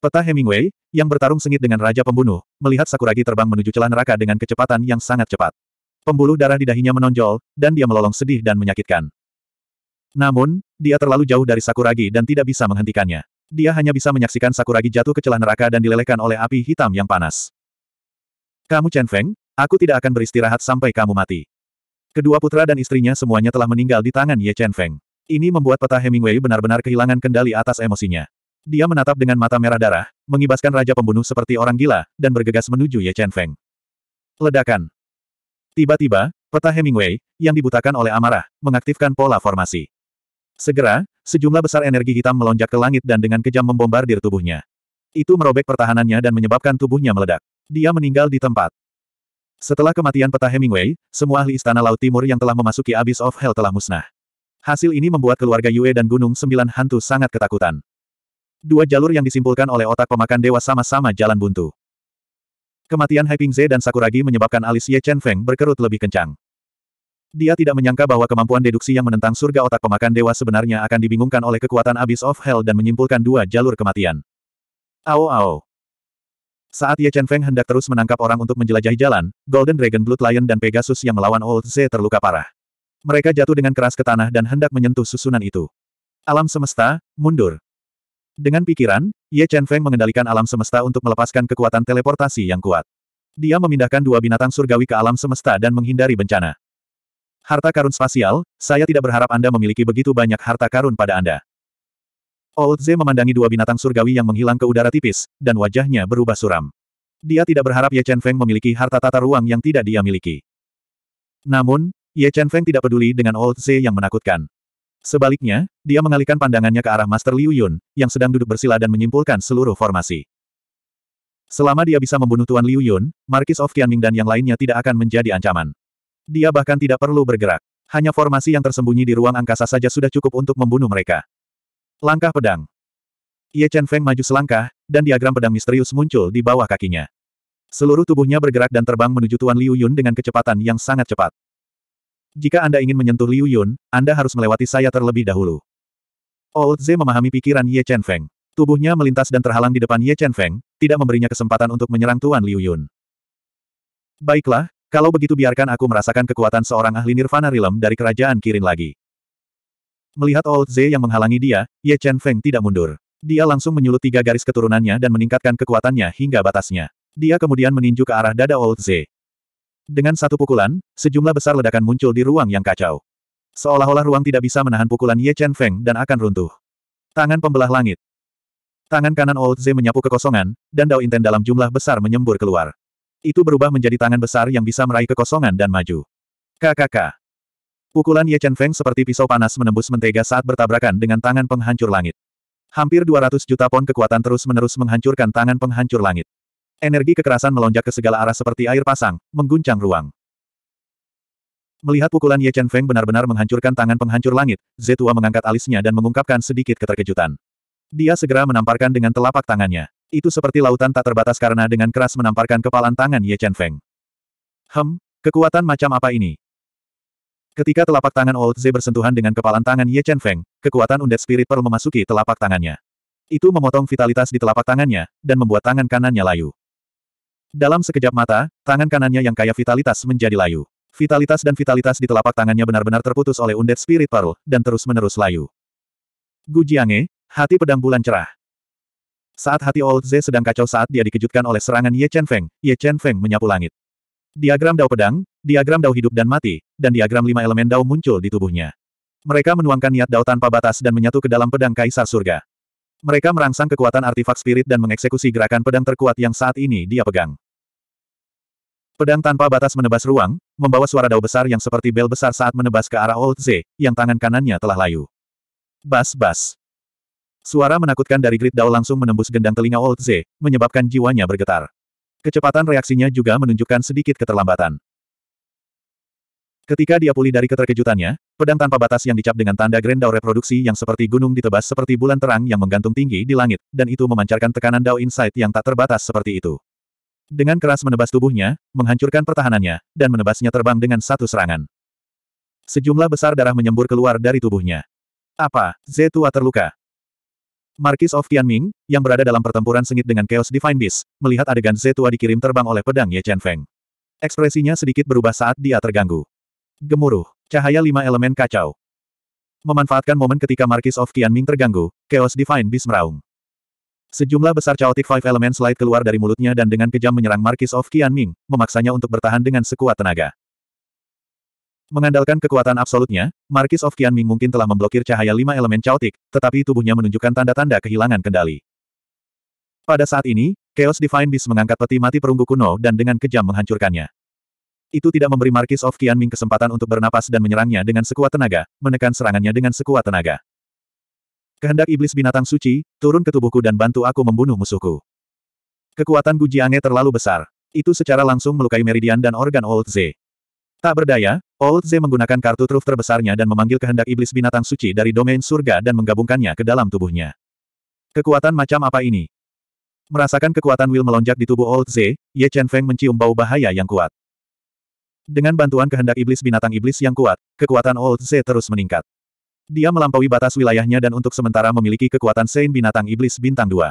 [SPEAKER 1] Peta Hemingway, yang bertarung sengit dengan Raja Pembunuh, melihat Sakuragi terbang menuju celah neraka dengan kecepatan yang sangat cepat. Pembuluh darah di dahinya menonjol, dan dia melolong sedih dan menyakitkan. Namun, dia terlalu jauh dari Sakuragi dan tidak bisa menghentikannya. Dia hanya bisa menyaksikan Sakuragi jatuh ke celah neraka dan dilelehkan oleh api hitam yang panas. Kamu Chen Feng, aku tidak akan beristirahat sampai kamu mati. Kedua putra dan istrinya semuanya telah meninggal di tangan Ye Chen Feng. Ini membuat peta Hemingway benar-benar kehilangan kendali atas emosinya. Dia menatap dengan mata merah darah, mengibaskan raja pembunuh seperti orang gila, dan bergegas menuju Ye Chen Feng. Ledakan. Tiba-tiba, peta Hemingway, yang dibutakan oleh amarah, mengaktifkan pola formasi. Segera, sejumlah besar energi hitam melonjak ke langit dan dengan kejam membombardir tubuhnya. Itu merobek pertahanannya dan menyebabkan tubuhnya meledak. Dia meninggal di tempat. Setelah kematian peta Hemingway, semua ahli Istana Laut Timur yang telah memasuki Abyss of Hell telah musnah. Hasil ini membuat keluarga Yue dan Gunung Sembilan Hantu sangat ketakutan. Dua jalur yang disimpulkan oleh otak pemakan dewa sama-sama jalan buntu. Kematian Hai Pingze dan Sakuragi menyebabkan alis Ye Chen Feng berkerut lebih kencang. Dia tidak menyangka bahwa kemampuan deduksi yang menentang surga otak pemakan dewa sebenarnya akan dibingungkan oleh kekuatan Abyss of Hell dan menyimpulkan dua jalur kematian. Ao ao. Saat Ye Chen Feng hendak terus menangkap orang untuk menjelajahi jalan, Golden Dragon Blood Lion dan Pegasus yang melawan Old Z terluka parah. Mereka jatuh dengan keras ke tanah dan hendak menyentuh susunan itu. Alam semesta, mundur. Dengan pikiran, Ye Chen Feng mengendalikan alam semesta untuk melepaskan kekuatan teleportasi yang kuat. Dia memindahkan dua binatang surgawi ke alam semesta dan menghindari bencana. Harta karun spasial, saya tidak berharap Anda memiliki begitu banyak harta karun pada Anda. Old Oudze memandangi dua binatang surgawi yang menghilang ke udara tipis, dan wajahnya berubah suram. Dia tidak berharap Ye Chen Feng memiliki harta tata ruang yang tidak dia miliki. Namun, Ye Chen Feng tidak peduli dengan Old Oudze yang menakutkan. Sebaliknya, dia mengalihkan pandangannya ke arah Master Liu Yun, yang sedang duduk bersila dan menyimpulkan seluruh formasi. Selama dia bisa membunuh Tuan Liu Yun, Markis of Qianming dan yang lainnya tidak akan menjadi ancaman. Dia bahkan tidak perlu bergerak. Hanya formasi yang tersembunyi di ruang angkasa saja sudah cukup untuk membunuh mereka. Langkah pedang. Ye Chen Feng maju selangkah, dan diagram pedang misterius muncul di bawah kakinya. Seluruh tubuhnya bergerak dan terbang menuju Tuan Liu Yun dengan kecepatan yang sangat cepat. Jika Anda ingin menyentuh Liu Yun, Anda harus melewati saya terlebih dahulu. Old Ze memahami pikiran Ye Chen Feng. Tubuhnya melintas dan terhalang di depan Ye Chen Feng, tidak memberinya kesempatan untuk menyerang Tuan Liu Yun. Baiklah, kalau begitu biarkan aku merasakan kekuatan seorang ahli Nirvana Realm dari kerajaan Kirin lagi. Melihat Old Z yang menghalangi dia, Ye Chen Feng tidak mundur. Dia langsung menyulut tiga garis keturunannya dan meningkatkan kekuatannya hingga batasnya. Dia kemudian meninju ke arah dada Old Z. Dengan satu pukulan, sejumlah besar ledakan muncul di ruang yang kacau. Seolah-olah ruang tidak bisa menahan pukulan Ye Chen Feng dan akan runtuh. Tangan pembelah langit. Tangan kanan Old Z menyapu kekosongan, dan Dao Inten dalam jumlah besar menyembur keluar. Itu berubah menjadi tangan besar yang bisa meraih kekosongan dan maju. KKK. Pukulan Ye Chen Feng seperti pisau panas menembus mentega saat bertabrakan dengan tangan penghancur langit. Hampir 200 juta pon kekuatan terus-menerus menghancurkan tangan penghancur langit. Energi kekerasan melonjak ke segala arah seperti air pasang, mengguncang ruang. Melihat pukulan Ye Chen Feng benar-benar menghancurkan tangan penghancur langit, Zetua mengangkat alisnya dan mengungkapkan sedikit keterkejutan. Dia segera menamparkan dengan telapak tangannya. Itu seperti lautan tak terbatas karena dengan keras menamparkan kepalan tangan Ye Chen Feng. Hem, kekuatan macam apa ini? Ketika telapak tangan Old Ze bersentuhan dengan kepalan tangan Ye Chen Feng, kekuatan undead spirit pearl memasuki telapak tangannya. Itu memotong vitalitas di telapak tangannya, dan membuat tangan kanannya layu. Dalam sekejap mata, tangan kanannya yang kaya vitalitas menjadi layu. Vitalitas dan vitalitas di telapak tangannya benar-benar terputus oleh undead spirit pearl, dan terus-menerus layu. Gu Jiange, hati pedang bulan cerah. Saat hati Old Ze sedang kacau saat dia dikejutkan oleh serangan Ye Chen Feng, Ye Chen Feng menyapu langit. Diagram Dao Pedang, diagram Dao Hidup dan Mati, dan diagram lima elemen Dao muncul di tubuhnya. Mereka menuangkan niat Dao tanpa batas dan menyatu ke dalam pedang Kaisar Surga. Mereka merangsang kekuatan artifak spirit dan mengeksekusi gerakan pedang terkuat yang saat ini dia pegang. Pedang tanpa batas menebas ruang, membawa suara dao besar yang seperti bel besar saat menebas ke arah Old Z, yang tangan kanannya telah layu. Bas-bas. Suara menakutkan dari grid dao langsung menembus gendang telinga Old Z, menyebabkan jiwanya bergetar. Kecepatan reaksinya juga menunjukkan sedikit keterlambatan. Ketika dia pulih dari keterkejutannya, pedang tanpa batas yang dicap dengan tanda Grendau reproduksi yang seperti gunung ditebas seperti bulan terang yang menggantung tinggi di langit, dan itu memancarkan tekanan Dao Insight yang tak terbatas seperti itu. Dengan keras menebas tubuhnya, menghancurkan pertahanannya, dan menebasnya terbang dengan satu serangan. Sejumlah besar darah menyembur keluar dari tubuhnya. Apa? Zetua terluka. Markis of Tianming, yang berada dalam pertempuran sengit dengan Chaos Divine Beast, melihat adegan Zetua dikirim terbang oleh pedang Ye Chen Feng. Ekspresinya sedikit berubah saat dia terganggu. Gemuruh. Cahaya lima elemen kacau. Memanfaatkan momen ketika Markis of Tianming terganggu, Chaos Divine Beast meraung. Sejumlah besar chaotic five elements light keluar dari mulutnya dan dengan kejam menyerang Markis of Tianming, memaksanya untuk bertahan dengan sekuat tenaga. Mengandalkan kekuatan absolutnya, Markis of Qianming mungkin telah memblokir cahaya lima elemen caotik, tetapi tubuhnya menunjukkan tanda-tanda kehilangan kendali. Pada saat ini, Chaos Divine Beast mengangkat peti mati perunggu kuno dan dengan kejam menghancurkannya. Itu tidak memberi Markis of Qianming kesempatan untuk bernapas dan menyerangnya dengan sekuat tenaga, menekan serangannya dengan sekuat tenaga. Kehendak iblis binatang suci, turun ke tubuhku dan bantu aku membunuh musuhku. Kekuatan Gujiange terlalu besar. Itu secara langsung melukai meridian dan organ Old Z. Tak berdaya, Old Z menggunakan kartu truf terbesarnya dan memanggil kehendak iblis binatang suci dari domain surga dan menggabungkannya ke dalam tubuhnya. Kekuatan macam apa ini? Merasakan kekuatan Will melonjak di tubuh Old Z, Ye Chen Feng mencium bau bahaya yang kuat. Dengan bantuan kehendak iblis binatang iblis yang kuat, kekuatan Old Z terus meningkat. Dia melampaui batas wilayahnya dan untuk sementara memiliki kekuatan Sein binatang iblis bintang 2.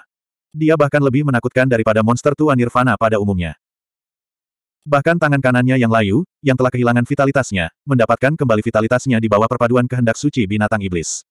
[SPEAKER 1] Dia bahkan lebih menakutkan daripada monster tua Nirvana pada umumnya. Bahkan tangan kanannya yang layu, yang telah kehilangan vitalitasnya, mendapatkan kembali vitalitasnya di bawah perpaduan kehendak suci binatang iblis.